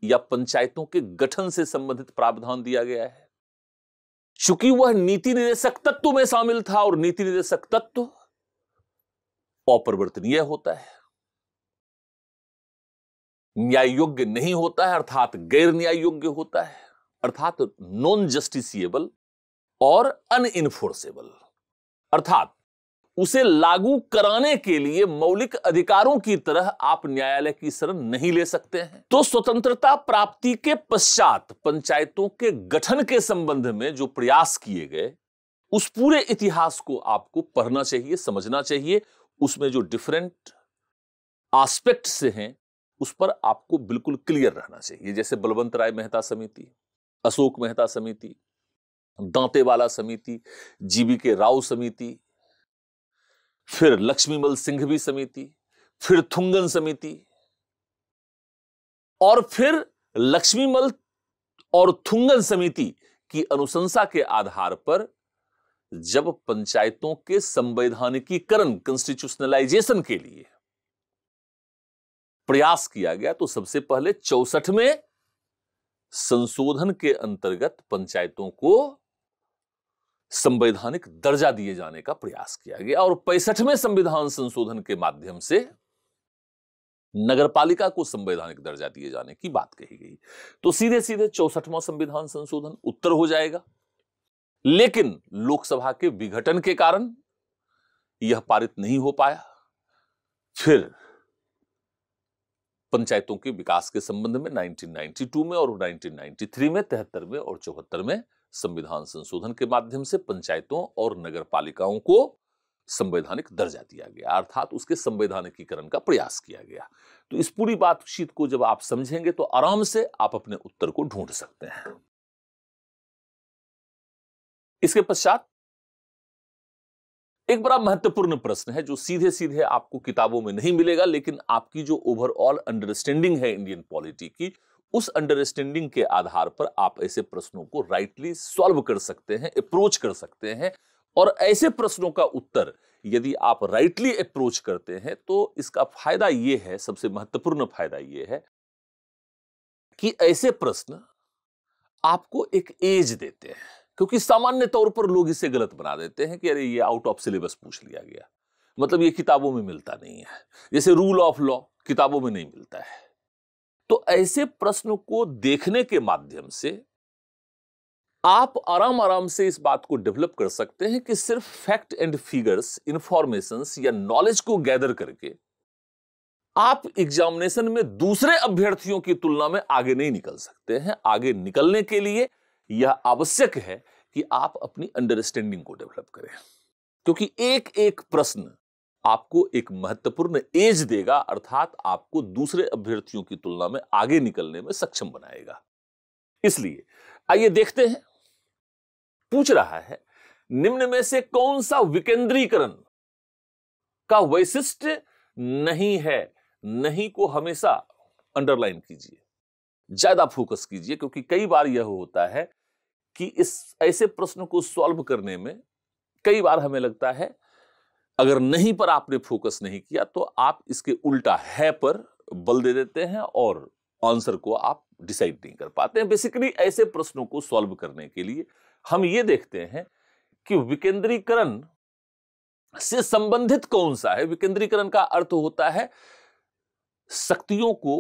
A: या पंचायतों के गठन से संबंधित प्रावधान दिया गया है चूंकि वह नीति निर्देशक तत्व में शामिल था और नीति निर्देशक तत्व अपरिवर्तनीय होता है न्याय योग्य नहीं होता है अर्थात गैर न्याय योग्य होता है अर्थात नॉन जस्टिसिएबल और अनइनफोर्सेबल अर्थात उसे लागू कराने के लिए मौलिक अधिकारों की तरह आप न्यायालय की शरण नहीं ले सकते हैं तो स्वतंत्रता प्राप्ति के पश्चात पंचायतों के गठन के संबंध में जो प्रयास किए गए उस पूरे इतिहास को आपको पढ़ना चाहिए समझना चाहिए उसमें जो डिफरेंट आस्पेक्ट से हैं उस पर आपको बिल्कुल क्लियर रहना चाहिए जैसे बलवंत राय मेहता समिति अशोक मेहता समिति दांतेवाला समिति जीबी के राव समिति फिर लक्ष्मीमल सिंह भी समिति फिर थुंगन समिति और फिर लक्ष्मीमल और थुंगन समिति की अनुशंसा के आधार पर जब पंचायतों के संवैधानिकीकरण कंस्टिट्यूशनलाइजेशन के लिए प्रयास किया गया तो सबसे पहले चौसठ में संशोधन के अंतर्गत पंचायतों को संवैधानिक दर्जा दिए जाने का प्रयास किया गया और पैंसठवें संविधान संशोधन के माध्यम से नगरपालिका को संवैधानिक दर्जा दिए जाने की बात कही गई तो सीधे सीधे चौसठवां संविधान संशोधन उत्तर हो जाएगा लेकिन लोकसभा के विघटन के कारण यह पारित नहीं हो पाया फिर पंचायतों के विकास के संबंध में 1992 में और 1993 में तिहत्तरवें और चौहत्तर में संविधान संशोधन के माध्यम से पंचायतों और नगर पालिकाओं को संवैधानिक दर्जा दिया गया अर्थात उसके संवैधानिकीकरण का प्रयास किया गया तो इस पूरी बातचीत को जब आप समझेंगे तो आराम से आप अपने उत्तर को ढूंढ सकते हैं इसके पश्चात एक बड़ा महत्वपूर्ण प्रश्न है जो सीधे सीधे आपको किताबों में नहीं मिलेगा लेकिन आपकी जो ओवरऑल अंडरस्टैंडिंग है इंडियन पॉलिटी की उस अंडरस्टैंडिंग के आधार पर आप ऐसे प्रश्नों को राइटली सॉल्व कर सकते हैं अप्रोच कर सकते हैं और ऐसे प्रश्नों का उत्तर यदि आप राइटली अप्रोच करते हैं तो इसका फायदा यह है सबसे महत्वपूर्ण फायदा यह है कि ऐसे प्रश्न आपको एक एज देते हैं क्योंकि सामान्य तौर पर लोग इसे गलत बना देते हैं कि अरे ये आउट ऑफ सिलेबस पूछ लिया गया मतलब ये किताबों में मिलता नहीं है जैसे रूल ऑफ लॉ किताबों में नहीं मिलता है तो ऐसे प्रश्न को देखने के माध्यम से आप आराम आराम से इस बात को डेवलप कर सकते हैं कि सिर्फ फैक्ट एंड फिगर्स इंफॉर्मेशन या नॉलेज को गैदर करके आप एग्जामिनेशन में दूसरे अभ्यर्थियों की तुलना में आगे नहीं निकल सकते हैं आगे निकलने के लिए यह आवश्यक है कि आप अपनी अंडरस्टैंडिंग को डेवलप करें क्योंकि एक एक प्रश्न आपको एक महत्वपूर्ण एज देगा अर्थात आपको दूसरे अभ्यर्थियों की तुलना में आगे निकलने में सक्षम बनाएगा इसलिए आइए देखते हैं पूछ रहा है निम्न में से कौन सा विकेंद्रीकरण का वैशिष्ट नहीं है नहीं को हमेशा अंडरलाइन कीजिए ज्यादा फोकस कीजिए क्योंकि कई बार यह होता है कि इस ऐसे प्रश्न को सॉल्व करने में कई बार हमें लगता है अगर नहीं पर आपने फोकस नहीं किया तो आप इसके उल्टा है पर बल दे देते हैं और आंसर को आप डिसाइड नहीं कर पाते हैं बेसिकली ऐसे प्रश्नों को सॉल्व करने के लिए हम ये देखते हैं कि विकेंद्रीकरण से संबंधित कौन सा है विकेंद्रीकरण का अर्थ होता है शक्तियों को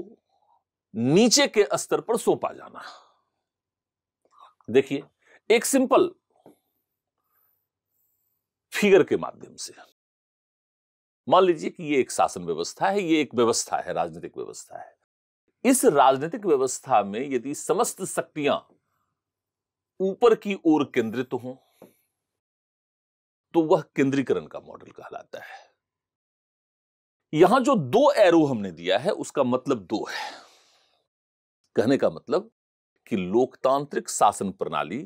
A: नीचे के स्तर पर सौंपा जाना देखिए एक सिंपल फिगर के माध्यम से मान लीजिए कि ये एक शासन व्यवस्था है ये एक व्यवस्था है राजनीतिक व्यवस्था है इस राजनीतिक व्यवस्था में यदि समस्त शक्तियां ऊपर की ओर केंद्रित हों तो वह केंद्रीकरण का मॉडल कहलाता है यहां जो दो एरो हमने दिया है उसका मतलब दो है कहने का मतलब कि लोकतांत्रिक शासन प्रणाली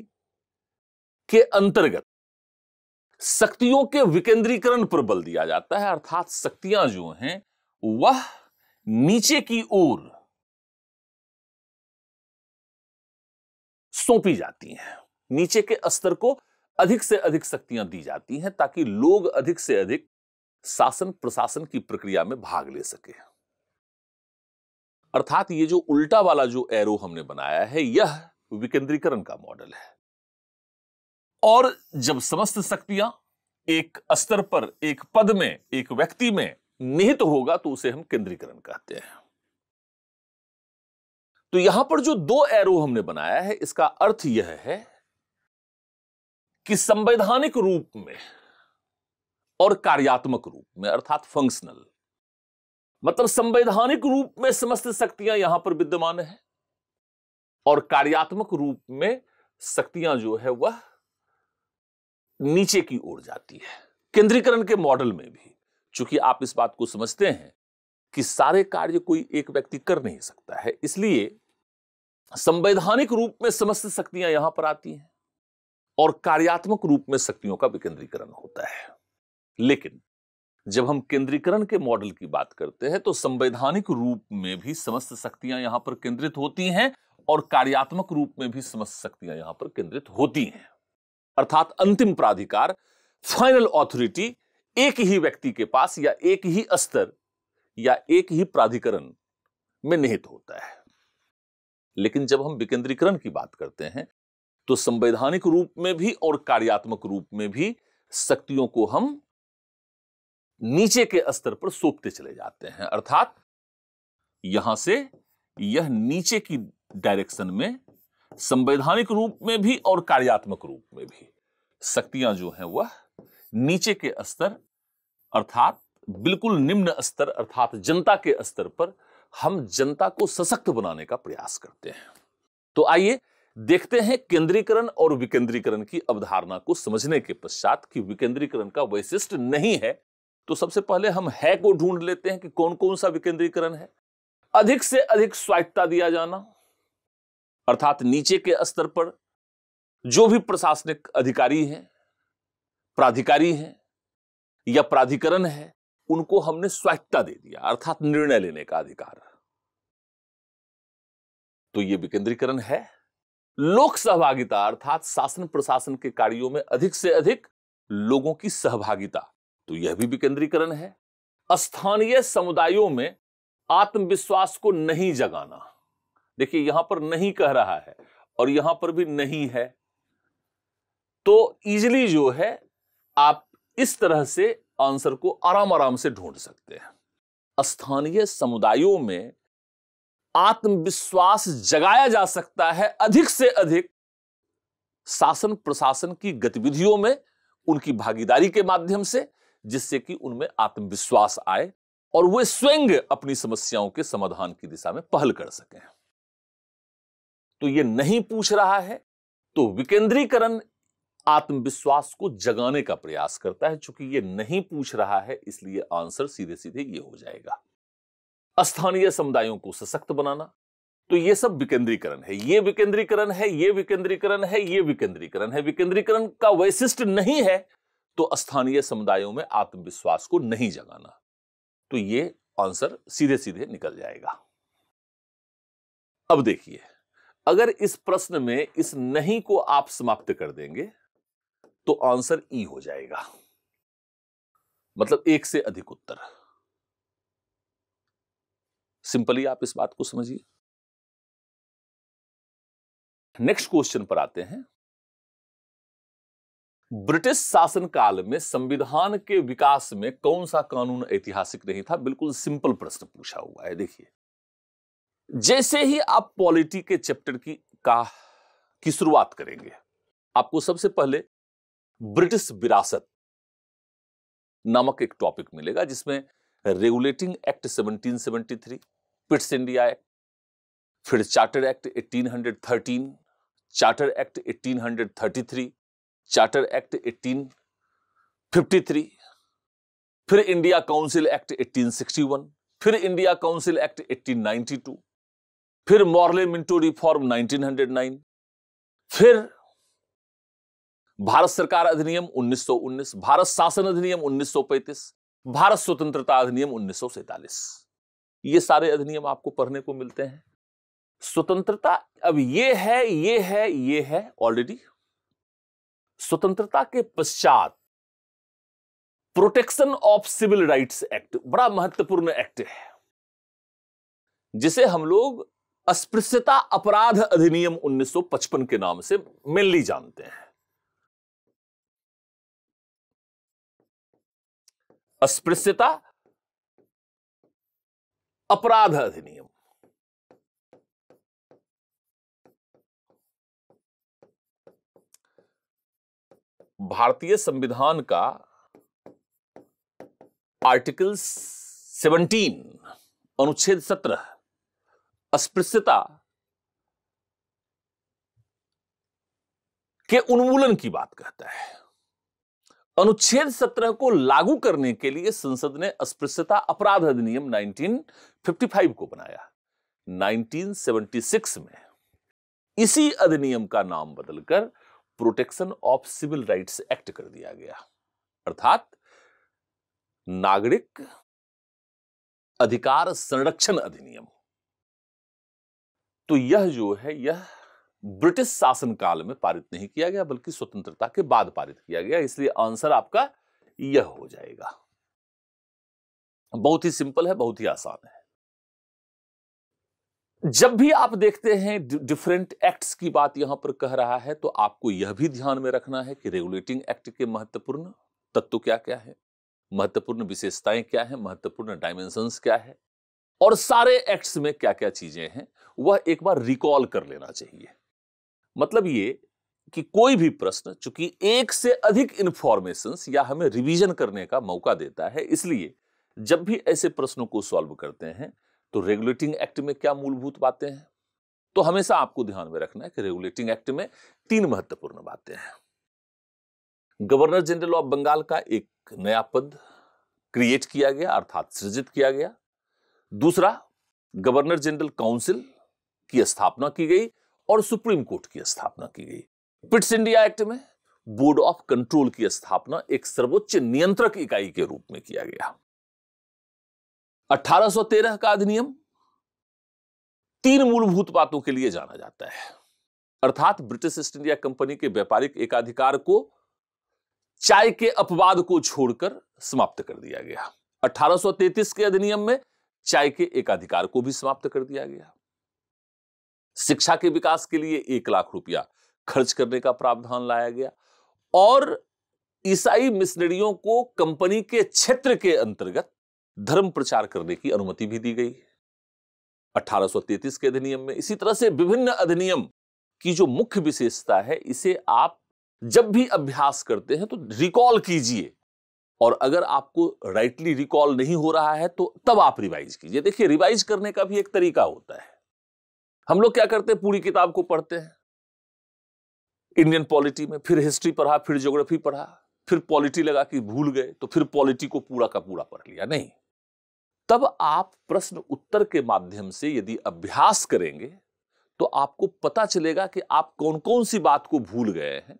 A: के अंतर्गत शक्तियों के विकेंद्रीकरण पर बल दिया जाता है अर्थात शक्तियां जो हैं वह नीचे की ओर सौंपी जाती हैं नीचे के स्तर को अधिक से अधिक शक्तियां दी जाती हैं ताकि लोग अधिक से अधिक शासन प्रशासन की प्रक्रिया में भाग ले सके अर्थात ये जो उल्टा वाला जो एरो हमने बनाया है यह विकेंद्रीकरण का मॉडल है और जब समस्त शक्तियां एक स्तर पर एक पद में एक व्यक्ति में निहित तो होगा तो उसे हम केंद्रीकरण कहते हैं तो यहां पर जो दो एरो हमने बनाया है इसका अर्थ यह है कि संवैधानिक रूप में और कार्यात्मक रूप में अर्थात फंक्शनल मतलब संवैधानिक रूप में समस्त शक्तियां यहां पर विद्यमान है और कार्यात्मक रूप में शक्तियां जो है वह नीचे की ओर जाती है केंद्रीकरण के मॉडल में भी चूंकि आप इस बात को समझते हैं कि सारे कार्य कोई एक व्यक्ति कर नहीं सकता है इसलिए संवैधानिक रूप में समस्त शक्तियां यहां पर आती हैं और कार्यात्मक रूप में शक्तियों का विकेंद्रीकरण होता है लेकिन जब हम केंद्रीकरण के मॉडल की बात करते हैं तो संवैधानिक रूप में भी समस्त शक्तियां यहां पर केंद्रित होती हैं और कार्यात्मक रूप में भी समस्त शक्तियां यहां पर केंद्रित होती हैं अर्थात अंतिम प्राधिकार फाइनल ऑथोरिटी एक ही व्यक्ति के पास या एक ही स्तर या एक ही प्राधिकरण में निहित होता है लेकिन जब हम विकेंद्रीकरण की बात करते हैं तो संवैधानिक रूप में भी और कार्यात्मक रूप में भी शक्तियों को हम नीचे के स्तर पर सौंपते चले जाते हैं अर्थात यहां से यह नीचे की डायरेक्शन में संवैधानिक रूप में भी और कार्यात्मक रूप में भी शक्तियां जो हैं वह नीचे के स्तर अर्थात बिल्कुल निम्न स्तर अर्थात जनता के स्तर पर हम जनता को सशक्त बनाने का प्रयास करते हैं तो आइए देखते हैं केंद्रीकरण और विकेंद्रीकरण की अवधारणा को समझने के पश्चात कि विकेंद्रीकरण का वैशिष्ट नहीं है तो सबसे पहले हम है को ढूंढ लेते हैं कि कौन कौन सा विकेंद्रीकरण है अधिक से अधिक स्वायत्ता दिया जाना अर्थात नीचे के स्तर पर जो भी प्रशासनिक अधिकारी हैं प्राधिकारी हैं या प्राधिकरण है उनको हमने स्वायत्ता दे दिया अर्थात निर्णय लेने का अधिकार तो यह विकेंद्रीकरण है लोक सहभागिता अर्थात शासन प्रशासन के कार्यों में अधिक से अधिक लोगों की सहभागिता तो यह भी विकेंद्रीकरण है स्थानीय समुदायों में आत्मविश्वास को नहीं जगाना देखिए यहां पर नहीं कह रहा है और यहां पर भी नहीं है तो इजिली जो है आप इस तरह से आंसर को आराम आराम से ढूंढ सकते हैं स्थानीय समुदायों में आत्मविश्वास जगाया जा सकता है अधिक से अधिक शासन प्रशासन की गतिविधियों में उनकी भागीदारी के माध्यम से जिससे कि उनमें आत्मविश्वास आए और वे स्वयं अपनी समस्याओं के समाधान की दिशा में पहल कर सकें तो ये नहीं पूछ रहा है तो विकेंद्रीकरण आत्मविश्वास को जगाने का प्रयास करता है चूंकि ये नहीं पूछ रहा है इसलिए आंसर सीधे सीधे ये हो जाएगा स्थानीय समुदायों को सशक्त बनाना तो ये सब विकेंद्रीकरण है ये विकेंद्रीकरण है ये विकेंद्रीकरण है ये विकेंद्रीकरण है विकेंद्रीकरण का वैशिष्ट नहीं है तो स्थानीय समुदायों में आत्मविश्वास को नहीं जगाना तो ये आंसर सीधे सीधे निकल जाएगा अब देखिए अगर इस प्रश्न में इस नहीं को आप समाप्त कर देंगे तो आंसर ई हो जाएगा मतलब एक से अधिक उत्तर सिंपली आप इस बात को समझिए नेक्स्ट क्वेश्चन पर आते हैं ब्रिटिश शासन काल में संविधान के विकास में कौन सा कानून ऐतिहासिक नहीं था बिल्कुल सिंपल प्रश्न पूछा हुआ है देखिए जैसे ही आप पॉलिटी के चैप्टर की का की शुरुआत करेंगे आपको सबसे पहले ब्रिटिश विरासत नामक एक टॉपिक मिलेगा जिसमें regulating act 1773, Pitt's India act फिर charter act 1813, charter act 1833, charter act 1853, फिर इंडिया काउंसिल एक्ट 1861, फिर इंडिया काउंसिल एक्ट 1892, फिर मॉर्ले मिंटो रिफॉर्म 1909 फिर भारत सरकार अधिनियम 1919 भारत शासन अधिनियम 1935 भारत स्वतंत्रता अधिनियम उन्नीस ये सारे अधिनियम आपको पढ़ने को मिलते हैं स्वतंत्रता अब ये है ये है ये है ऑलरेडी स्वतंत्रता के पश्चात protection of civil rights act बड़ा महत्वपूर्ण एक्ट है जिसे हम लोग अस्पृश्यता अपराध अधिनियम 1955 के नाम से मेनली जानते हैं अस्पृश्यता अपराध अधिनियम भारतीय संविधान का आर्टिकल 17 अनुच्छेद 17 अस्पृश्यता के उन्मूलन की बात कहता है अनुच्छेद 17 को लागू करने के लिए संसद ने अस्पृश्यता अपराध अधिनियम 1955 को बनाया 1976 में इसी अधिनियम का नाम बदलकर protection of civil rights act कर दिया गया अर्थात नागरिक अधिकार संरक्षण अधिनियम तो यह जो है यह ब्रिटिश शासन काल में पारित नहीं किया गया बल्कि स्वतंत्रता के बाद पारित किया गया इसलिए आंसर आपका यह हो जाएगा बहुत ही सिंपल है बहुत ही आसान है जब भी आप देखते हैं डिफरेंट एक्ट्स की बात यहां पर कह रहा है तो आपको यह भी ध्यान में रखना है कि रेगुलेटिंग एक्ट के महत्वपूर्ण तत्व क्या क्या है महत्वपूर्ण विशेषताएं क्या है महत्वपूर्ण डायमेंशन क्या है और सारे एक्ट्स में क्या क्या चीजें हैं वह एक बार रिकॉल कर लेना चाहिए मतलब ये कि कोई भी प्रश्न चूंकि एक से अधिक इंफॉर्मेशन या हमें रिवीजन करने का मौका देता है इसलिए जब भी ऐसे प्रश्नों को सॉल्व करते हैं तो रेगुलेटिंग एक्ट में क्या मूलभूत बातें हैं तो हमेशा आपको ध्यान में रखना है कि रेगुलेटिंग एक्ट में तीन महत्वपूर्ण बातें हैं गवर्नर जनरल ऑफ बंगाल का एक नया पद क्रिएट किया गया अर्थात सृजित किया गया दूसरा गवर्नर जनरल काउंसिल की स्थापना की गई और सुप्रीम कोर्ट की स्थापना की गई पिट्स इंडिया एक्ट में बोर्ड ऑफ कंट्रोल की स्थापना एक सर्वोच्च नियंत्रक इकाई के रूप में किया गया 1813 का अधिनियम तीन मूलभूत बातों के लिए जाना जाता है अर्थात ब्रिटिश ईस्ट इंडिया कंपनी के व्यापारिक एकाधिकार को चाय के अपवाद को छोड़कर समाप्त कर दिया गया 1833 के अधिनियम में चाय के एकाधिकार को भी समाप्त कर दिया गया शिक्षा के विकास के लिए एक लाख रुपया खर्च करने का प्रावधान लाया गया और ईसाई मिशनरियों को कंपनी के क्षेत्र के अंतर्गत धर्म प्रचार करने की अनुमति भी दी गई है 1833 के अधिनियम में इसी तरह से विभिन्न अधिनियम की जो मुख्य विशेषता है इसे आप जब भी अभ्यास करते हैं तो रिकॉल कीजिए और अगर आपको राइटली रिकॉल नहीं हो रहा है तो तब आप रिवाइज कीजिए देखिए रिवाइज करने का भी एक तरीका होता है हम लोग क्या करते हैं पूरी किताब को पढ़ते हैं इंडियन पॉलिटी में फिर हिस्ट्री पढ़ा फिर ज्योग्राफी पढ़ा फिर पॉलिटी लगा कि भूल गए तो फिर पॉलिटी को पूरा का पूरा पढ़ लिया नहीं तब आप प्रश्न उत्तर के माध्यम से यदि अभ्यास करेंगे तो आपको पता चलेगा कि आप कौन कौन सी बात को भूल गए हैं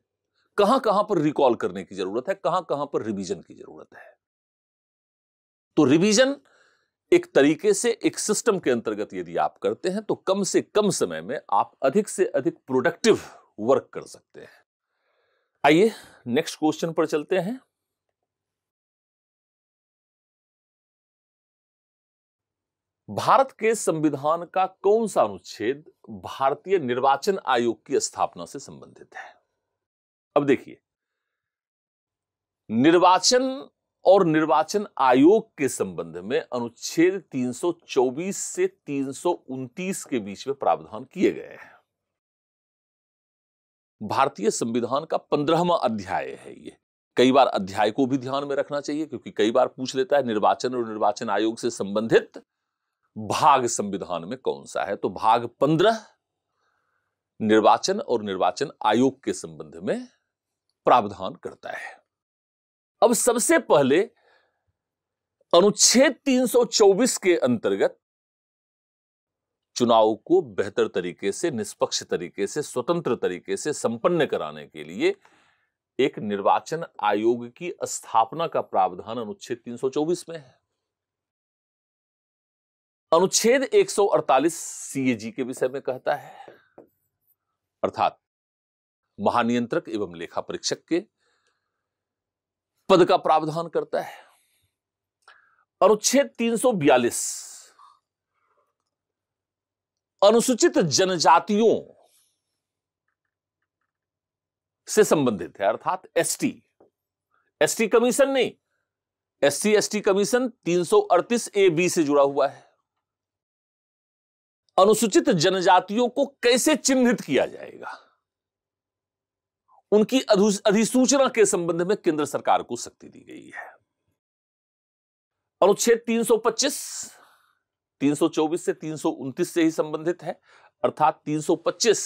A: कहां कहां पर रिकॉल करने की जरूरत है कहां कहां पर रिवीजन की जरूरत है तो रिवीजन एक तरीके से एक सिस्टम के अंतर्गत यदि आप करते हैं तो कम से कम समय में आप अधिक से अधिक प्रोडक्टिव वर्क कर सकते हैं आइए नेक्स्ट क्वेश्चन पर चलते हैं भारत के संविधान का कौन सा अनुच्छेद भारतीय निर्वाचन आयोग की स्थापना से संबंधित है अब देखिए निर्वाचन और निर्वाचन आयोग के संबंध में अनुच्छेद 324 से 329 के बीच में प्रावधान किए गए हैं भारतीय संविधान का पंद्रहवा अध्याय है ये कई बार अध्याय को भी ध्यान में रखना चाहिए क्योंकि कई बार पूछ लेता है निर्वाचन और निर्वाचन आयोग से संबंधित भाग संविधान में कौन सा है तो भाग पंद्रह निर्वाचन और निर्वाचन आयोग के संबंध में प्रावधान करता है अब सबसे पहले अनुच्छेद 324 के अंतर्गत चुनाव को बेहतर तरीके से निष्पक्ष तरीके से स्वतंत्र तरीके से संपन्न कराने के लिए एक निर्वाचन आयोग की स्थापना का प्रावधान अनुच्छेद 324 में है अनुच्छेद 148 सीएजी के विषय में कहता है अर्थात महानियंत्रक एवं लेखा परीक्षक के पद का प्रावधान करता है अनुच्छेद 342 अनुसूचित जनजातियों से संबंधित है अर्थात एसटी एसटी कमीशन नहीं S C S T commission 338 A B से जुड़ा हुआ है अनुसूचित जनजातियों को कैसे चिन्हित किया जाएगा उनकी अधिसूचना के संबंध में केंद्र सरकार को शक्ति दी गई है अनुच्छेद 325 324 से तीन से ही संबंधित है अर्थात 325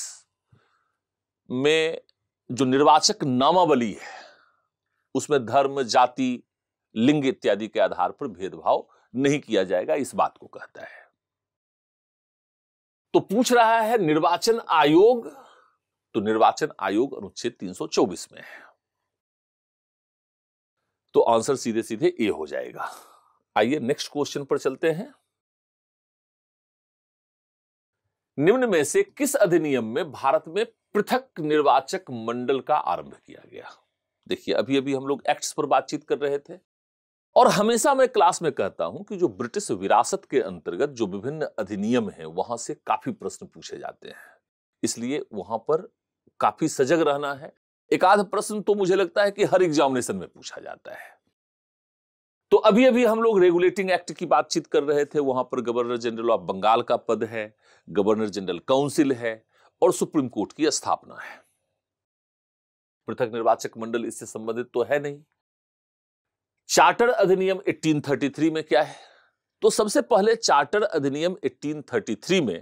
A: में जो निर्वाचक नामावली है उसमें धर्म जाति लिंग इत्यादि के आधार पर भेदभाव नहीं किया जाएगा इस बात को कहता है तो पूछ रहा है निर्वाचन आयोग तो निर्वाचन आयोग अनुच्छेद 324 में है तो आंसर सीधे सीधे ए हो जाएगा आइए नेक्स्ट क्वेश्चन पर चलते हैं निम्न में से किस अधिनियम में भारत में पृथक निर्वाचक मंडल का आरंभ किया गया देखिए अभी अभी हम लोग एक्ट्स पर बातचीत कर रहे थे और हमेशा मैं क्लास में कहता हूं कि जो ब्रिटिश विरासत के अंतर्गत जो विभिन्न अधिनियम है वहां से काफी प्रश्न पूछे जाते हैं इसलिए वहां पर काफी सजग रहना है एक आध प्रश्न तो मुझे लगता है कि हर एग्जामिनेशन में पूछा जाता है तो अभी अभी हम लोग रेगुलेटिंग एक्ट की बातचीत कर रहे थे वहां पर गवर्नर जनरल ऑफ बंगाल का पद है गवर्नर जनरल काउंसिल है और सुप्रीम कोर्ट की स्थापना है पृथक निर्वाचक मंडल इससे संबंधित तो है नहीं चार्टर अधिनियम 1833 में क्या है तो सबसे पहले चार्टर अधिनियम 1833 में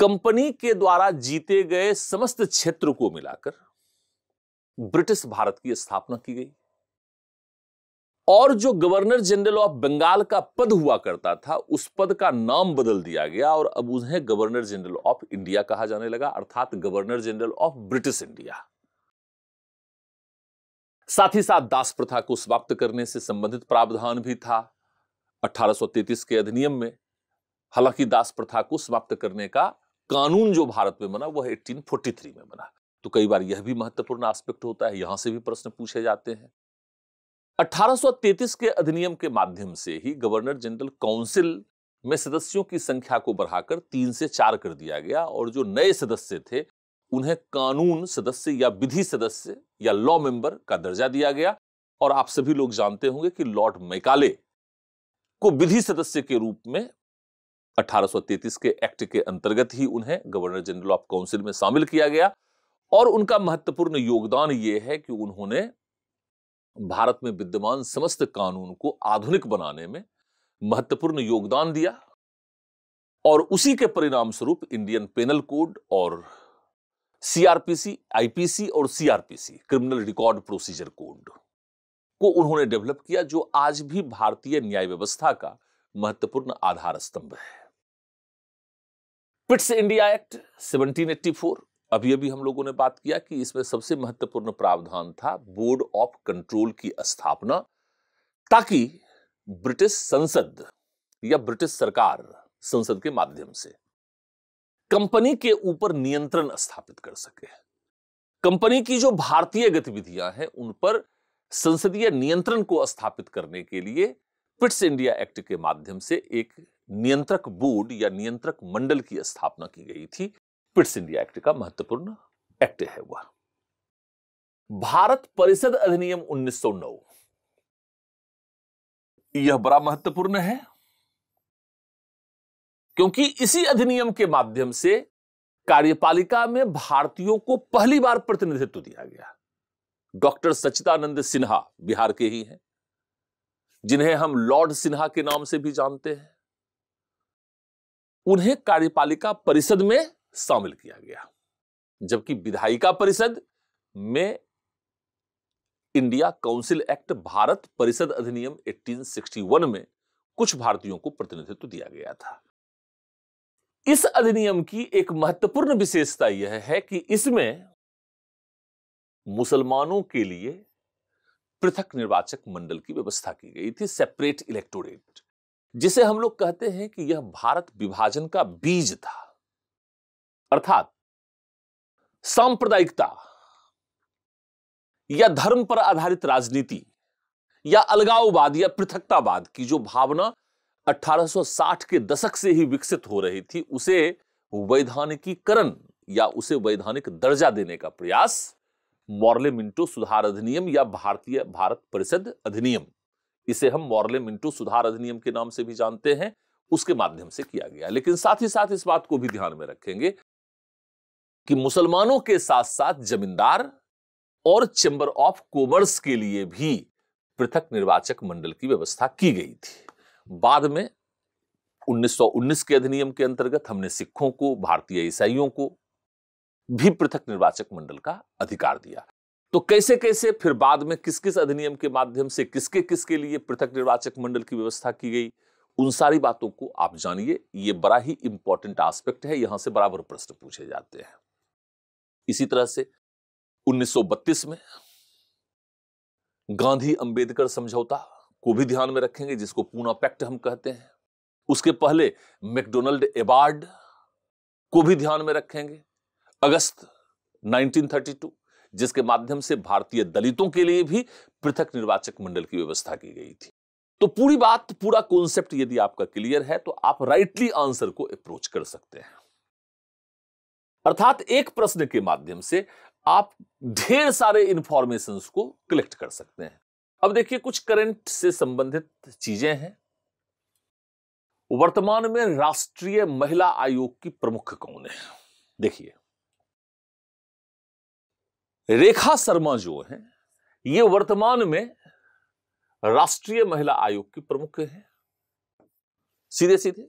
A: कंपनी के द्वारा जीते गए समस्त क्षेत्र को मिलाकर ब्रिटिश भारत की स्थापना की गई और जो गवर्नर जनरल ऑफ बंगाल का पद हुआ करता था उस पद का नाम बदल दिया गया और अब उन्हें गवर्नर जनरल ऑफ इंडिया कहा जाने लगा अर्थात governor general of British India साथ ही साथ दास प्रथा को समाप्त करने से संबंधित प्रावधान भी था 1833 के अधिनियम में हालांकि दास प्रथा को समाप्त करने का कानून जो भारत में बना वह 1843 में बना तो कई बार यह भी महत्वपूर्ण आस्पेक्ट होता है यहां से भी प्रश्न पूछे जाते हैं 1833 के अधिनियम के माध्यम से ही गवर्नर जनरल काउंसिल में सदस्यों की संख्या को बढ़ाकर तीन से चार कर दिया गया और जो नए सदस्य थे उन्हें कानून सदस्य या विधि सदस्य या लॉ मेंबर का दर्जा दिया गया और आप सभी लोग जानते होंगे कि लॉर्ड मैकाले को विधि सदस्य के रूप में 1833 के एक्ट के अंतर्गत ही उन्हें गवर्नर जनरल ऑफ काउंसिल में शामिल किया गया और उनका महत्वपूर्ण योगदान ये है कि उन्होंने भारत में विद्यमान समस्त कानून को आधुनिक बनाने में महत्वपूर्ण योगदान दिया और उसी के परिणाम स्वरूप इंडियन पेनल कोड और सीआरपीसी आईपीसी और CRPC criminal record procedure code को उन्होंने डेवलप किया जो आज भी भारतीय न्याय व्यवस्था का महत्वपूर्ण आधार स्तंभ है पिट्स इंडिया एक्ट 1784 अभी अभी हम लोगों ने बात किया कि इसमें सबसे महत्वपूर्ण प्रावधान था बोर्ड ऑफ कंट्रोल की स्थापना ताकि ब्रिटिश संसद या ब्रिटिश सरकार संसद के माध्यम से कंपनी के ऊपर नियंत्रण स्थापित कर सके कंपनी की जो भारतीय गतिविधियां हैं उन पर संसदीय नियंत्रण को स्थापित करने के लिए पिट्स इंडिया एक्ट के माध्यम से एक नियंत्रक बोर्ड या नियंत्रक मंडल की स्थापना की गई थी पिट्स इंडिया एक्ट का महत्वपूर्ण एक्ट है वह भारत परिषद अधिनियम 1909 यह बड़ा महत्वपूर्ण है क्योंकि इसी अधिनियम के माध्यम से कार्यपालिका में भारतीयों को पहली बार प्रतिनिधित्व दिया गया डॉक्टर सचिदानंद सिन्हा बिहार के ही हैं जिन्हें हम लॉर्ड सिन्हा के नाम से भी जानते हैं उन्हें कार्यपालिका परिषद में शामिल किया गया जबकि विधायिका परिषद में इंडिया काउंसिल एक्ट भारत परिषद अधिनियम 1861 में कुछ भारतीयों को प्रतिनिधित्व दिया गया था इस अधिनियम की एक महत्वपूर्ण विशेषता यह है कि इसमें मुसलमानों के लिए पृथक निर्वाचक मंडल की व्यवस्था की गई थी सेपरेट इलेक्टोरेट जिसे हम लोग कहते हैं कि यह भारत विभाजन का बीज था अर्थात सांप्रदायिकता या धर्म पर आधारित राजनीति या अलगाववाद या पृथकतावाद की जो भावना 1860 के दशक से ही विकसित हो रही थी उसे वैधानिकीकरण या उसे वैधानिक दर्जा देने का प्रयास मॉर्ले मिंटो सुधार अधिनियम या भारतीय भारत परिषद अधिनियम इसे हम मॉर्ले मिंटू सुधार अधिनियम के नाम से भी जानते हैं उसके माध्यम से किया गया लेकिन साथ ही साथ इस बात को भी ध्यान में रखेंगे कि मुसलमानों के साथ साथ जमींदार और चेंबर ऑफ कॉमर्स के लिए भी पृथक निर्वाचक मंडल की व्यवस्था की गई थी बाद में 1919 के अधिनियम के अंतर्गत हमने सिखों को भारतीय ईसाइयों को भी पृथक निर्वाचक मंडल का अधिकार दिया तो कैसे कैसे फिर बाद में किस किस अधिनियम के माध्यम से किसके किसके लिए पृथक निर्वाचक मंडल की व्यवस्था की गई उन सारी बातों को आप जानिए ये बड़ा ही इंपॉर्टेंट आस्पेक्ट है यहां से बराबर प्रश्न पूछे जाते हैं इसी तरह से 1932 में गांधी अंबेडकर समझौता को भी ध्यान में रखेंगे जिसको पूना पैक्ट हम कहते हैं उसके पहले मैकडोनल्ड एवार्ड को भी ध्यान में रखेंगे अगस्त 1932 जिसके माध्यम से भारतीय दलितों के लिए भी पृथक निर्वाचक मंडल की व्यवस्था की गई थी तो पूरी बात पूरा कॉन्सेप्ट यदि आपका क्लियर है तो आप राइटली आंसर को अप्रोच कर सकते हैं अर्थात एक प्रश्न के माध्यम से आप ढेर सारे इंफॉर्मेशन को कलेक्ट कर सकते हैं अब देखिए कुछ करंट से संबंधित चीजें हैं वर्तमान में राष्ट्रीय महिला आयोग की प्रमुख कौन है देखिए रेखा शर्मा जो है ये वर्तमान में राष्ट्रीय महिला आयोग की प्रमुख है सीधे सीधे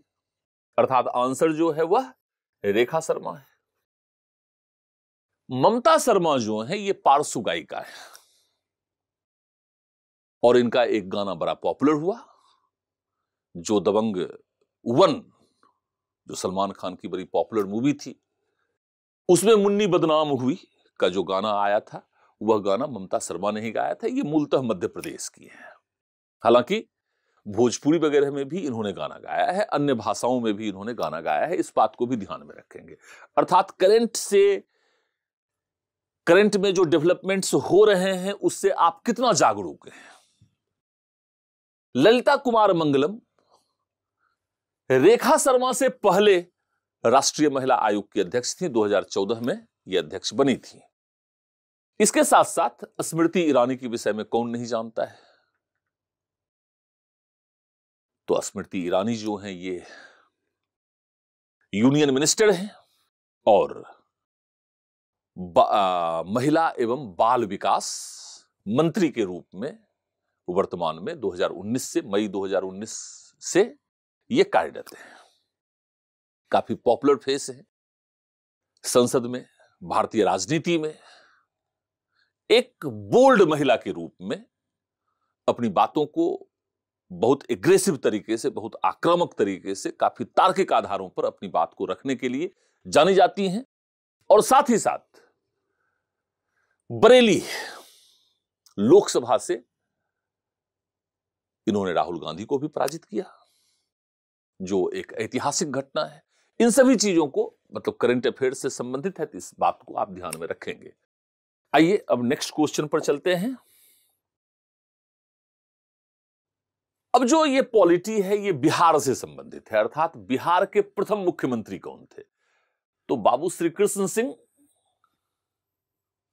A: अर्थात आंसर जो है वह रेखा शर्मा है ममता शर्मा जो है ये पार्श्व गायिका है और इनका एक गाना बड़ा पॉपुलर हुआ जो दबंग वन जो सलमान खान की बड़ी पॉपुलर मूवी थी उसमें मुन्नी बदनाम हुई का जो गाना आया था वह गाना ममता शर्मा ने ही गाया था ये मूलतः मध्य प्रदेश की है हालांकि भोजपुरी वगैरह में भी इन्होंने गाना गाया है अन्य भाषाओं में भी इन्होंने गाना गाया है इस बात को भी ध्यान में रखेंगे अर्थात करंट से करंट में जो डेवलपमेंट्स हो रहे हैं उससे आप कितना जागरूक हैं ललिता कुमार मंगलम रेखा शर्मा से पहले राष्ट्रीय महिला आयोग की अध्यक्ष थी 2014 में ये अध्यक्ष बनी थी इसके साथ साथ स्मृति ईरानी के विषय में कौन नहीं जानता है तो स्मृति ईरानी जो हैं ये यूनियन मिनिस्टर हैं और आ, महिला एवं बाल विकास मंत्री के रूप में वर्तमान में 2019 से मई 2019 से ये कार्यरत हैं काफी पॉपुलर फेस है संसद में भारतीय राजनीति में एक बोल्ड महिला के रूप में अपनी बातों को बहुत एग्रेसिव तरीके से बहुत आक्रामक तरीके से काफी तार्किक आधारों पर अपनी बात को रखने के लिए जानी जाती हैं और साथ ही साथ बरेली लोकसभा से इन्होंने राहुल गांधी को भी पराजित किया जो एक ऐतिहासिक घटना है इन सभी चीजों को मतलब करंट अफेयर से संबंधित है तो इस बात को आप ध्यान में रखेंगे आइए अब नेक्स्ट क्वेश्चन पर चलते हैं अब जो ये पॉलिटी है ये बिहार से संबंधित है अर्थात बिहार के प्रथम मुख्यमंत्री कौन थे तो बाबू श्री कृष्ण सिंह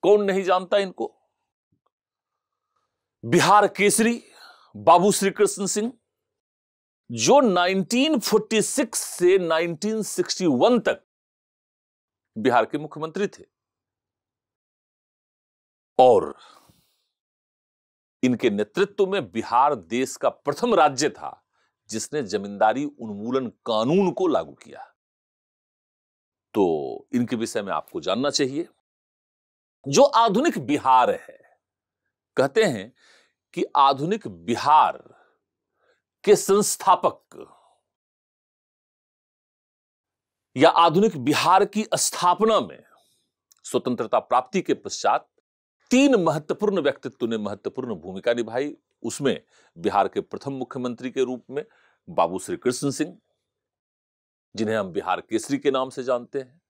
A: कौन नहीं जानता इनको बिहार केसरी बाबू श्री कृष्ण सिंह जो 1946 से 1961 तक बिहार के मुख्यमंत्री थे और इनके नेतृत्व में बिहार देश का प्रथम राज्य था जिसने जमींदारी उन्मूलन कानून को लागू किया तो इनके विषय में आपको जानना चाहिए जो आधुनिक बिहार है कहते हैं कि आधुनिक बिहार के संस्थापक या आधुनिक बिहार की स्थापना में स्वतंत्रता प्राप्ति के पश्चात तीन महत्वपूर्ण व्यक्तित्व ने महत्वपूर्ण भूमिका निभाई उसमें बिहार के प्रथम मुख्यमंत्री के रूप में बाबू श्री कृष्ण सिंह जिन्हें हम बिहार केसरी के नाम से जानते हैं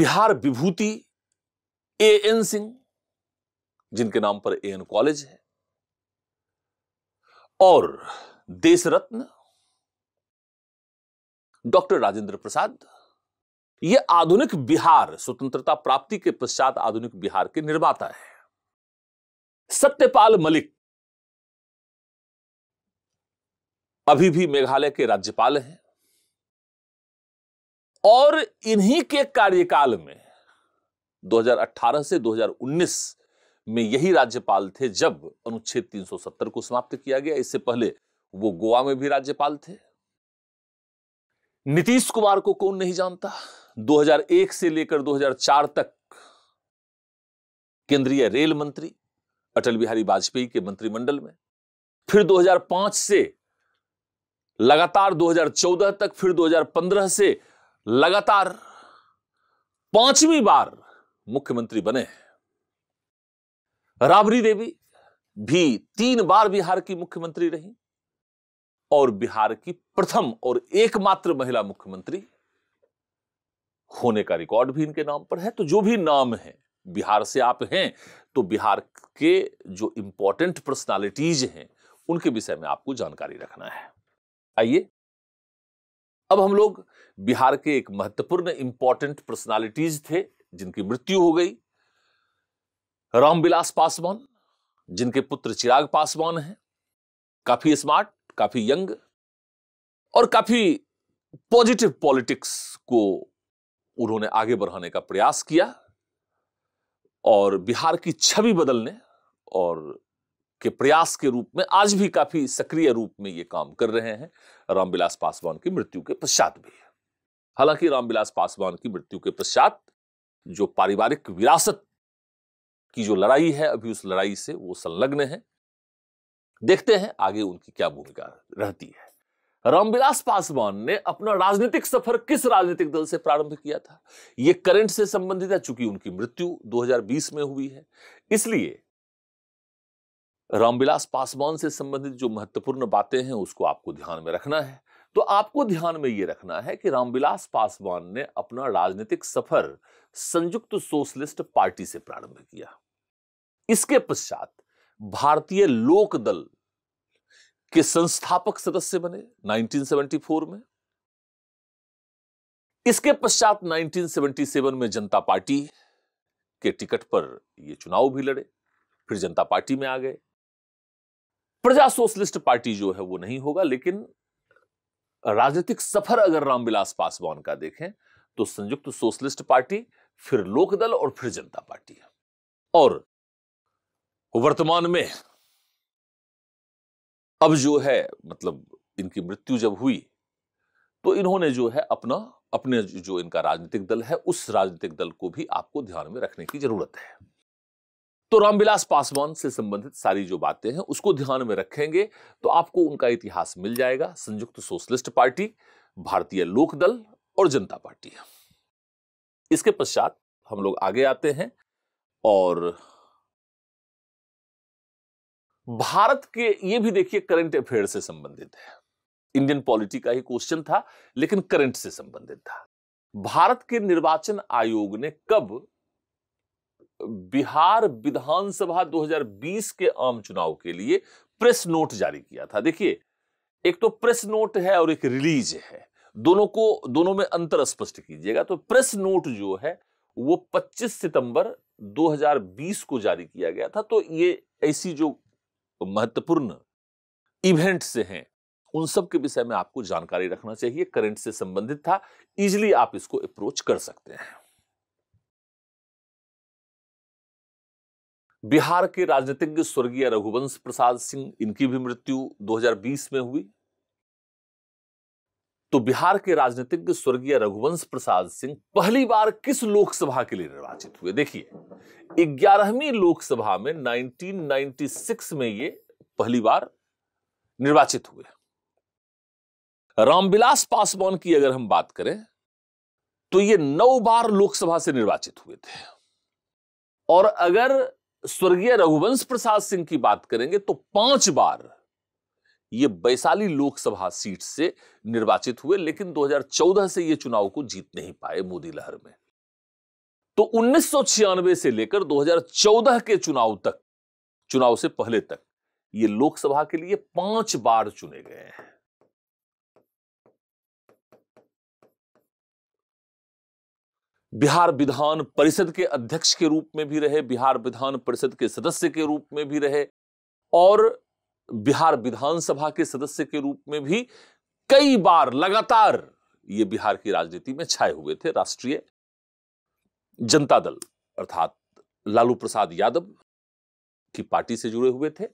A: बिहार विभूति ए एन सिंह जिनके नाम पर ए एन कॉलेज है और देश रत्न डॉक्टर राजेंद्र प्रसाद ये आधुनिक बिहार स्वतंत्रता प्राप्ति के पश्चात आधुनिक बिहार के निर्माता है सत्यपाल मलिक अभी भी मेघालय के राज्यपाल हैं और इन्हीं के कार्यकाल में 2018 से में यही राज्यपाल थे जब अनुच्छेद 370 को समाप्त किया गया इससे पहले वो गोवा में भी राज्यपाल थे नीतीश कुमार को कौन नहीं जानता 2001 से लेकर 2004 तक केंद्रीय रेल मंत्री अटल बिहारी वाजपेयी के मंत्रिमंडल में फिर 2005 से लगातार 2014 तक फिर 2015 से लगातार पांचवी बार मुख्यमंत्री बने हैं राबड़ी देवी भी तीन बार बिहार की मुख्यमंत्री रही और बिहार की प्रथम और एकमात्र महिला मुख्यमंत्री होने का रिकॉर्ड भी इनके नाम पर है तो जो भी नाम है बिहार से आप हैं तो बिहार के जो इंपॉर्टेंट पर्सनालिटीज हैं उनके विषय में आपको जानकारी रखना है आइए अब हम लोग बिहार के एक महत्वपूर्ण इंपॉर्टेंट पर्सनालिटीज थे जिनकी मृत्यु हो गई रामविलास पासवान जिनके पुत्र चिराग पासवान हैं काफी स्मार्ट काफी यंग और काफी पॉजिटिव पॉलिटिक्स को उन्होंने आगे बढ़ाने का प्रयास किया और बिहार की छवि बदलने और के प्रयास के रूप में आज भी काफी सक्रिय रूप में ये काम कर रहे हैं रामविलास पासवान की मृत्यु के पश्चात भी हालांकि रामविलास पासवान की मृत्यु के पश्चात जो पारिवारिक विरासत की जो लड़ाई है अभी उस लड़ाई से वो संलग्न है देखते हैं आगे उनकी क्या भूमिका रहती है रामविलास पासवान ने अपना राजनीतिक सफर किस राजनीतिक दल से प्रारंभ किया था यह करंट से संबंधित है चूंकि उनकी मृत्यु 2020 में हुई है इसलिए रामविलास पासवान से संबंधित जो महत्वपूर्ण बातें हैं उसको आपको ध्यान में रखना है तो आपको ध्यान में ये रखना है कि रामविलास पासवान ने अपना राजनीतिक सफर संयुक्त सोशलिस्ट पार्टी से प्रारंभ किया इसके पश्चात भारतीय लोक दल के संस्थापक सदस्य बने 1974 में इसके पश्चात 1977 में जनता पार्टी के टिकट पर ये चुनाव भी लड़े फिर जनता पार्टी में आ गए प्रजा सोशलिस्ट पार्टी जो है वो नहीं होगा लेकिन राजनीतिक सफर अगर रामविलास पासवान का देखें तो संयुक्त सोशलिस्ट पार्टी फिर लोकदल और फिर जनता पार्टी और वर्तमान में अब जो है मतलब इनकी मृत्यु जब हुई तो इन्होंने जो है अपना अपने जो इनका राजनीतिक दल है उस राजनीतिक दल को भी आपको ध्यान में रखने की जरूरत है तो रामविलास पासवान से संबंधित सारी जो बातें हैं उसको ध्यान में रखेंगे तो आपको उनका इतिहास मिल जाएगा संयुक्त सोशलिस्ट पार्टी भारतीय लोकदल और जनता पार्टी इसके पश्चात हम लोग आगे आते हैं और भारत के ये भी देखिए करंट अफेयर से संबंधित है इंडियन पॉलिटी का ही क्वेश्चन था लेकिन करंट से संबंधित था भारत के निर्वाचन आयोग ने कब बिहार विधानसभा 2020 के आम चुनाव के लिए प्रेस नोट जारी किया था देखिए एक तो प्रेस नोट है और एक रिलीज है दोनों को दोनों में अंतर स्पष्ट कीजिएगा तो प्रेस नोट जो है वो 25 सितंबर 2020 को जारी किया गया था तो ये ऐसी जो महत्वपूर्ण इवेंट्स हैं उन सब के विषय में आपको जानकारी रखना चाहिए करंट से संबंधित था इजिली आप इसको अप्रोच कर सकते हैं बिहार के राजनीतिज्ञ स्वर्गीय रघुवंश प्रसाद सिंह इनकी भी मृत्यु 2020 में हुई तो बिहार के राजनीतिज्ञ स्वर्गीय रघुवंश प्रसाद सिंह पहली बार किस लोकसभा के लिए निर्वाचित हुए देखिए ग्यारहवीं लोकसभा में 1996 में ये पहली बार निर्वाचित हुए रामविलास पासवान की अगर हम बात करें तो ये नौ बार लोकसभा से निर्वाचित हुए थे और अगर स्वर्गीय रघुवंश प्रसाद सिंह की बात करेंगे तो पांच बार ये बैशाली लोकसभा सीट से निर्वाचित हुए लेकिन 2014 से ये चुनाव को जीत नहीं पाए मोदी लहर में तो उन्नीस से लेकर 2014 के चुनाव तक चुनाव से पहले तक ये लोकसभा के लिए पांच बार चुने गए हैं बिहार विधान परिषद के अध्यक्ष के रूप में भी रहे बिहार विधान परिषद के सदस्य के रूप में भी रहे और बिहार विधानसभा के सदस्य के रूप में भी कई बार लगातार ये बिहार की राजनीति में छाए हुए थे राष्ट्रीय जनता दल अर्थात लालू प्रसाद यादव की पार्टी से जुड़े हुए थे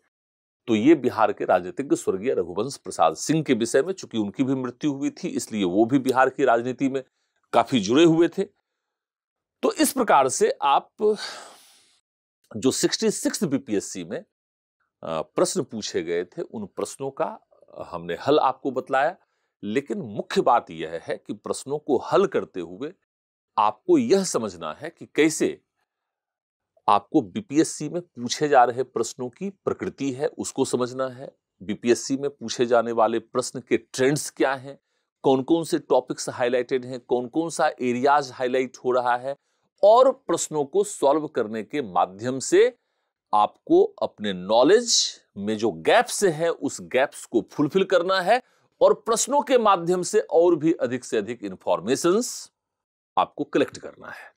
A: तो ये बिहार के राजनीतिज्ञ स्वर्गीय रघुवंश प्रसाद सिंह के विषय में चूंकि उनकी भी मृत्यु हुई थी इसलिए वो भी बिहार की राजनीति में काफी जुड़े हुए थे तो इस प्रकार से आप जो 66 बीपीएससी में प्रश्न पूछे गए थे उन प्रश्नों का हमने हल आपको बतलाया लेकिन मुख्य बात यह है कि प्रश्नों को हल करते हुए आपको यह समझना है कि कैसे आपको बीपीएससी में पूछे जा रहे प्रश्नों की प्रकृति है उसको समझना है बीपीएससी में पूछे जाने वाले प्रश्न के ट्रेंड्स क्या हैं कौन कौन से टॉपिक्स हाईलाइटेड हैं कौन कौन सा एरियाज हाईलाइट हो रहा है और प्रश्नों को सॉल्व करने के माध्यम से आपको अपने नॉलेज में जो गैप्स है उस गैप्स को फुलफिल करना है और प्रश्नों के माध्यम से और भी अधिक से अधिक इंफॉर्मेशन आपको कलेक्ट करना है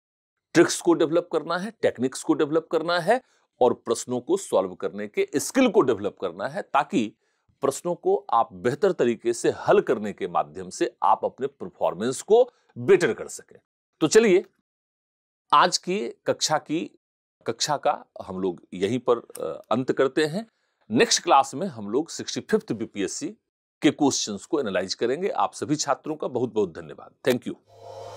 A: ट्रिक्स को डेवलप करना है टेक्निक्स को डेवलप करना है और प्रश्नों को सॉल्व करने के स्किल को डेवलप करना है ताकि प्रश्नों को आप बेहतर तरीके से हल करने के माध्यम से आप अपने परफॉर्मेंस को बेटर कर सकें तो चलिए आज की कक्षा की कक्षा का हम लोग यहीं पर अंत करते हैं नेक्स्ट क्लास में हम लोग सिक्सटी फिफ्थ बीपीएससी के क्वेश्चंस को एनालाइज करेंगे आप सभी छात्रों का बहुत बहुत धन्यवाद थैंक यू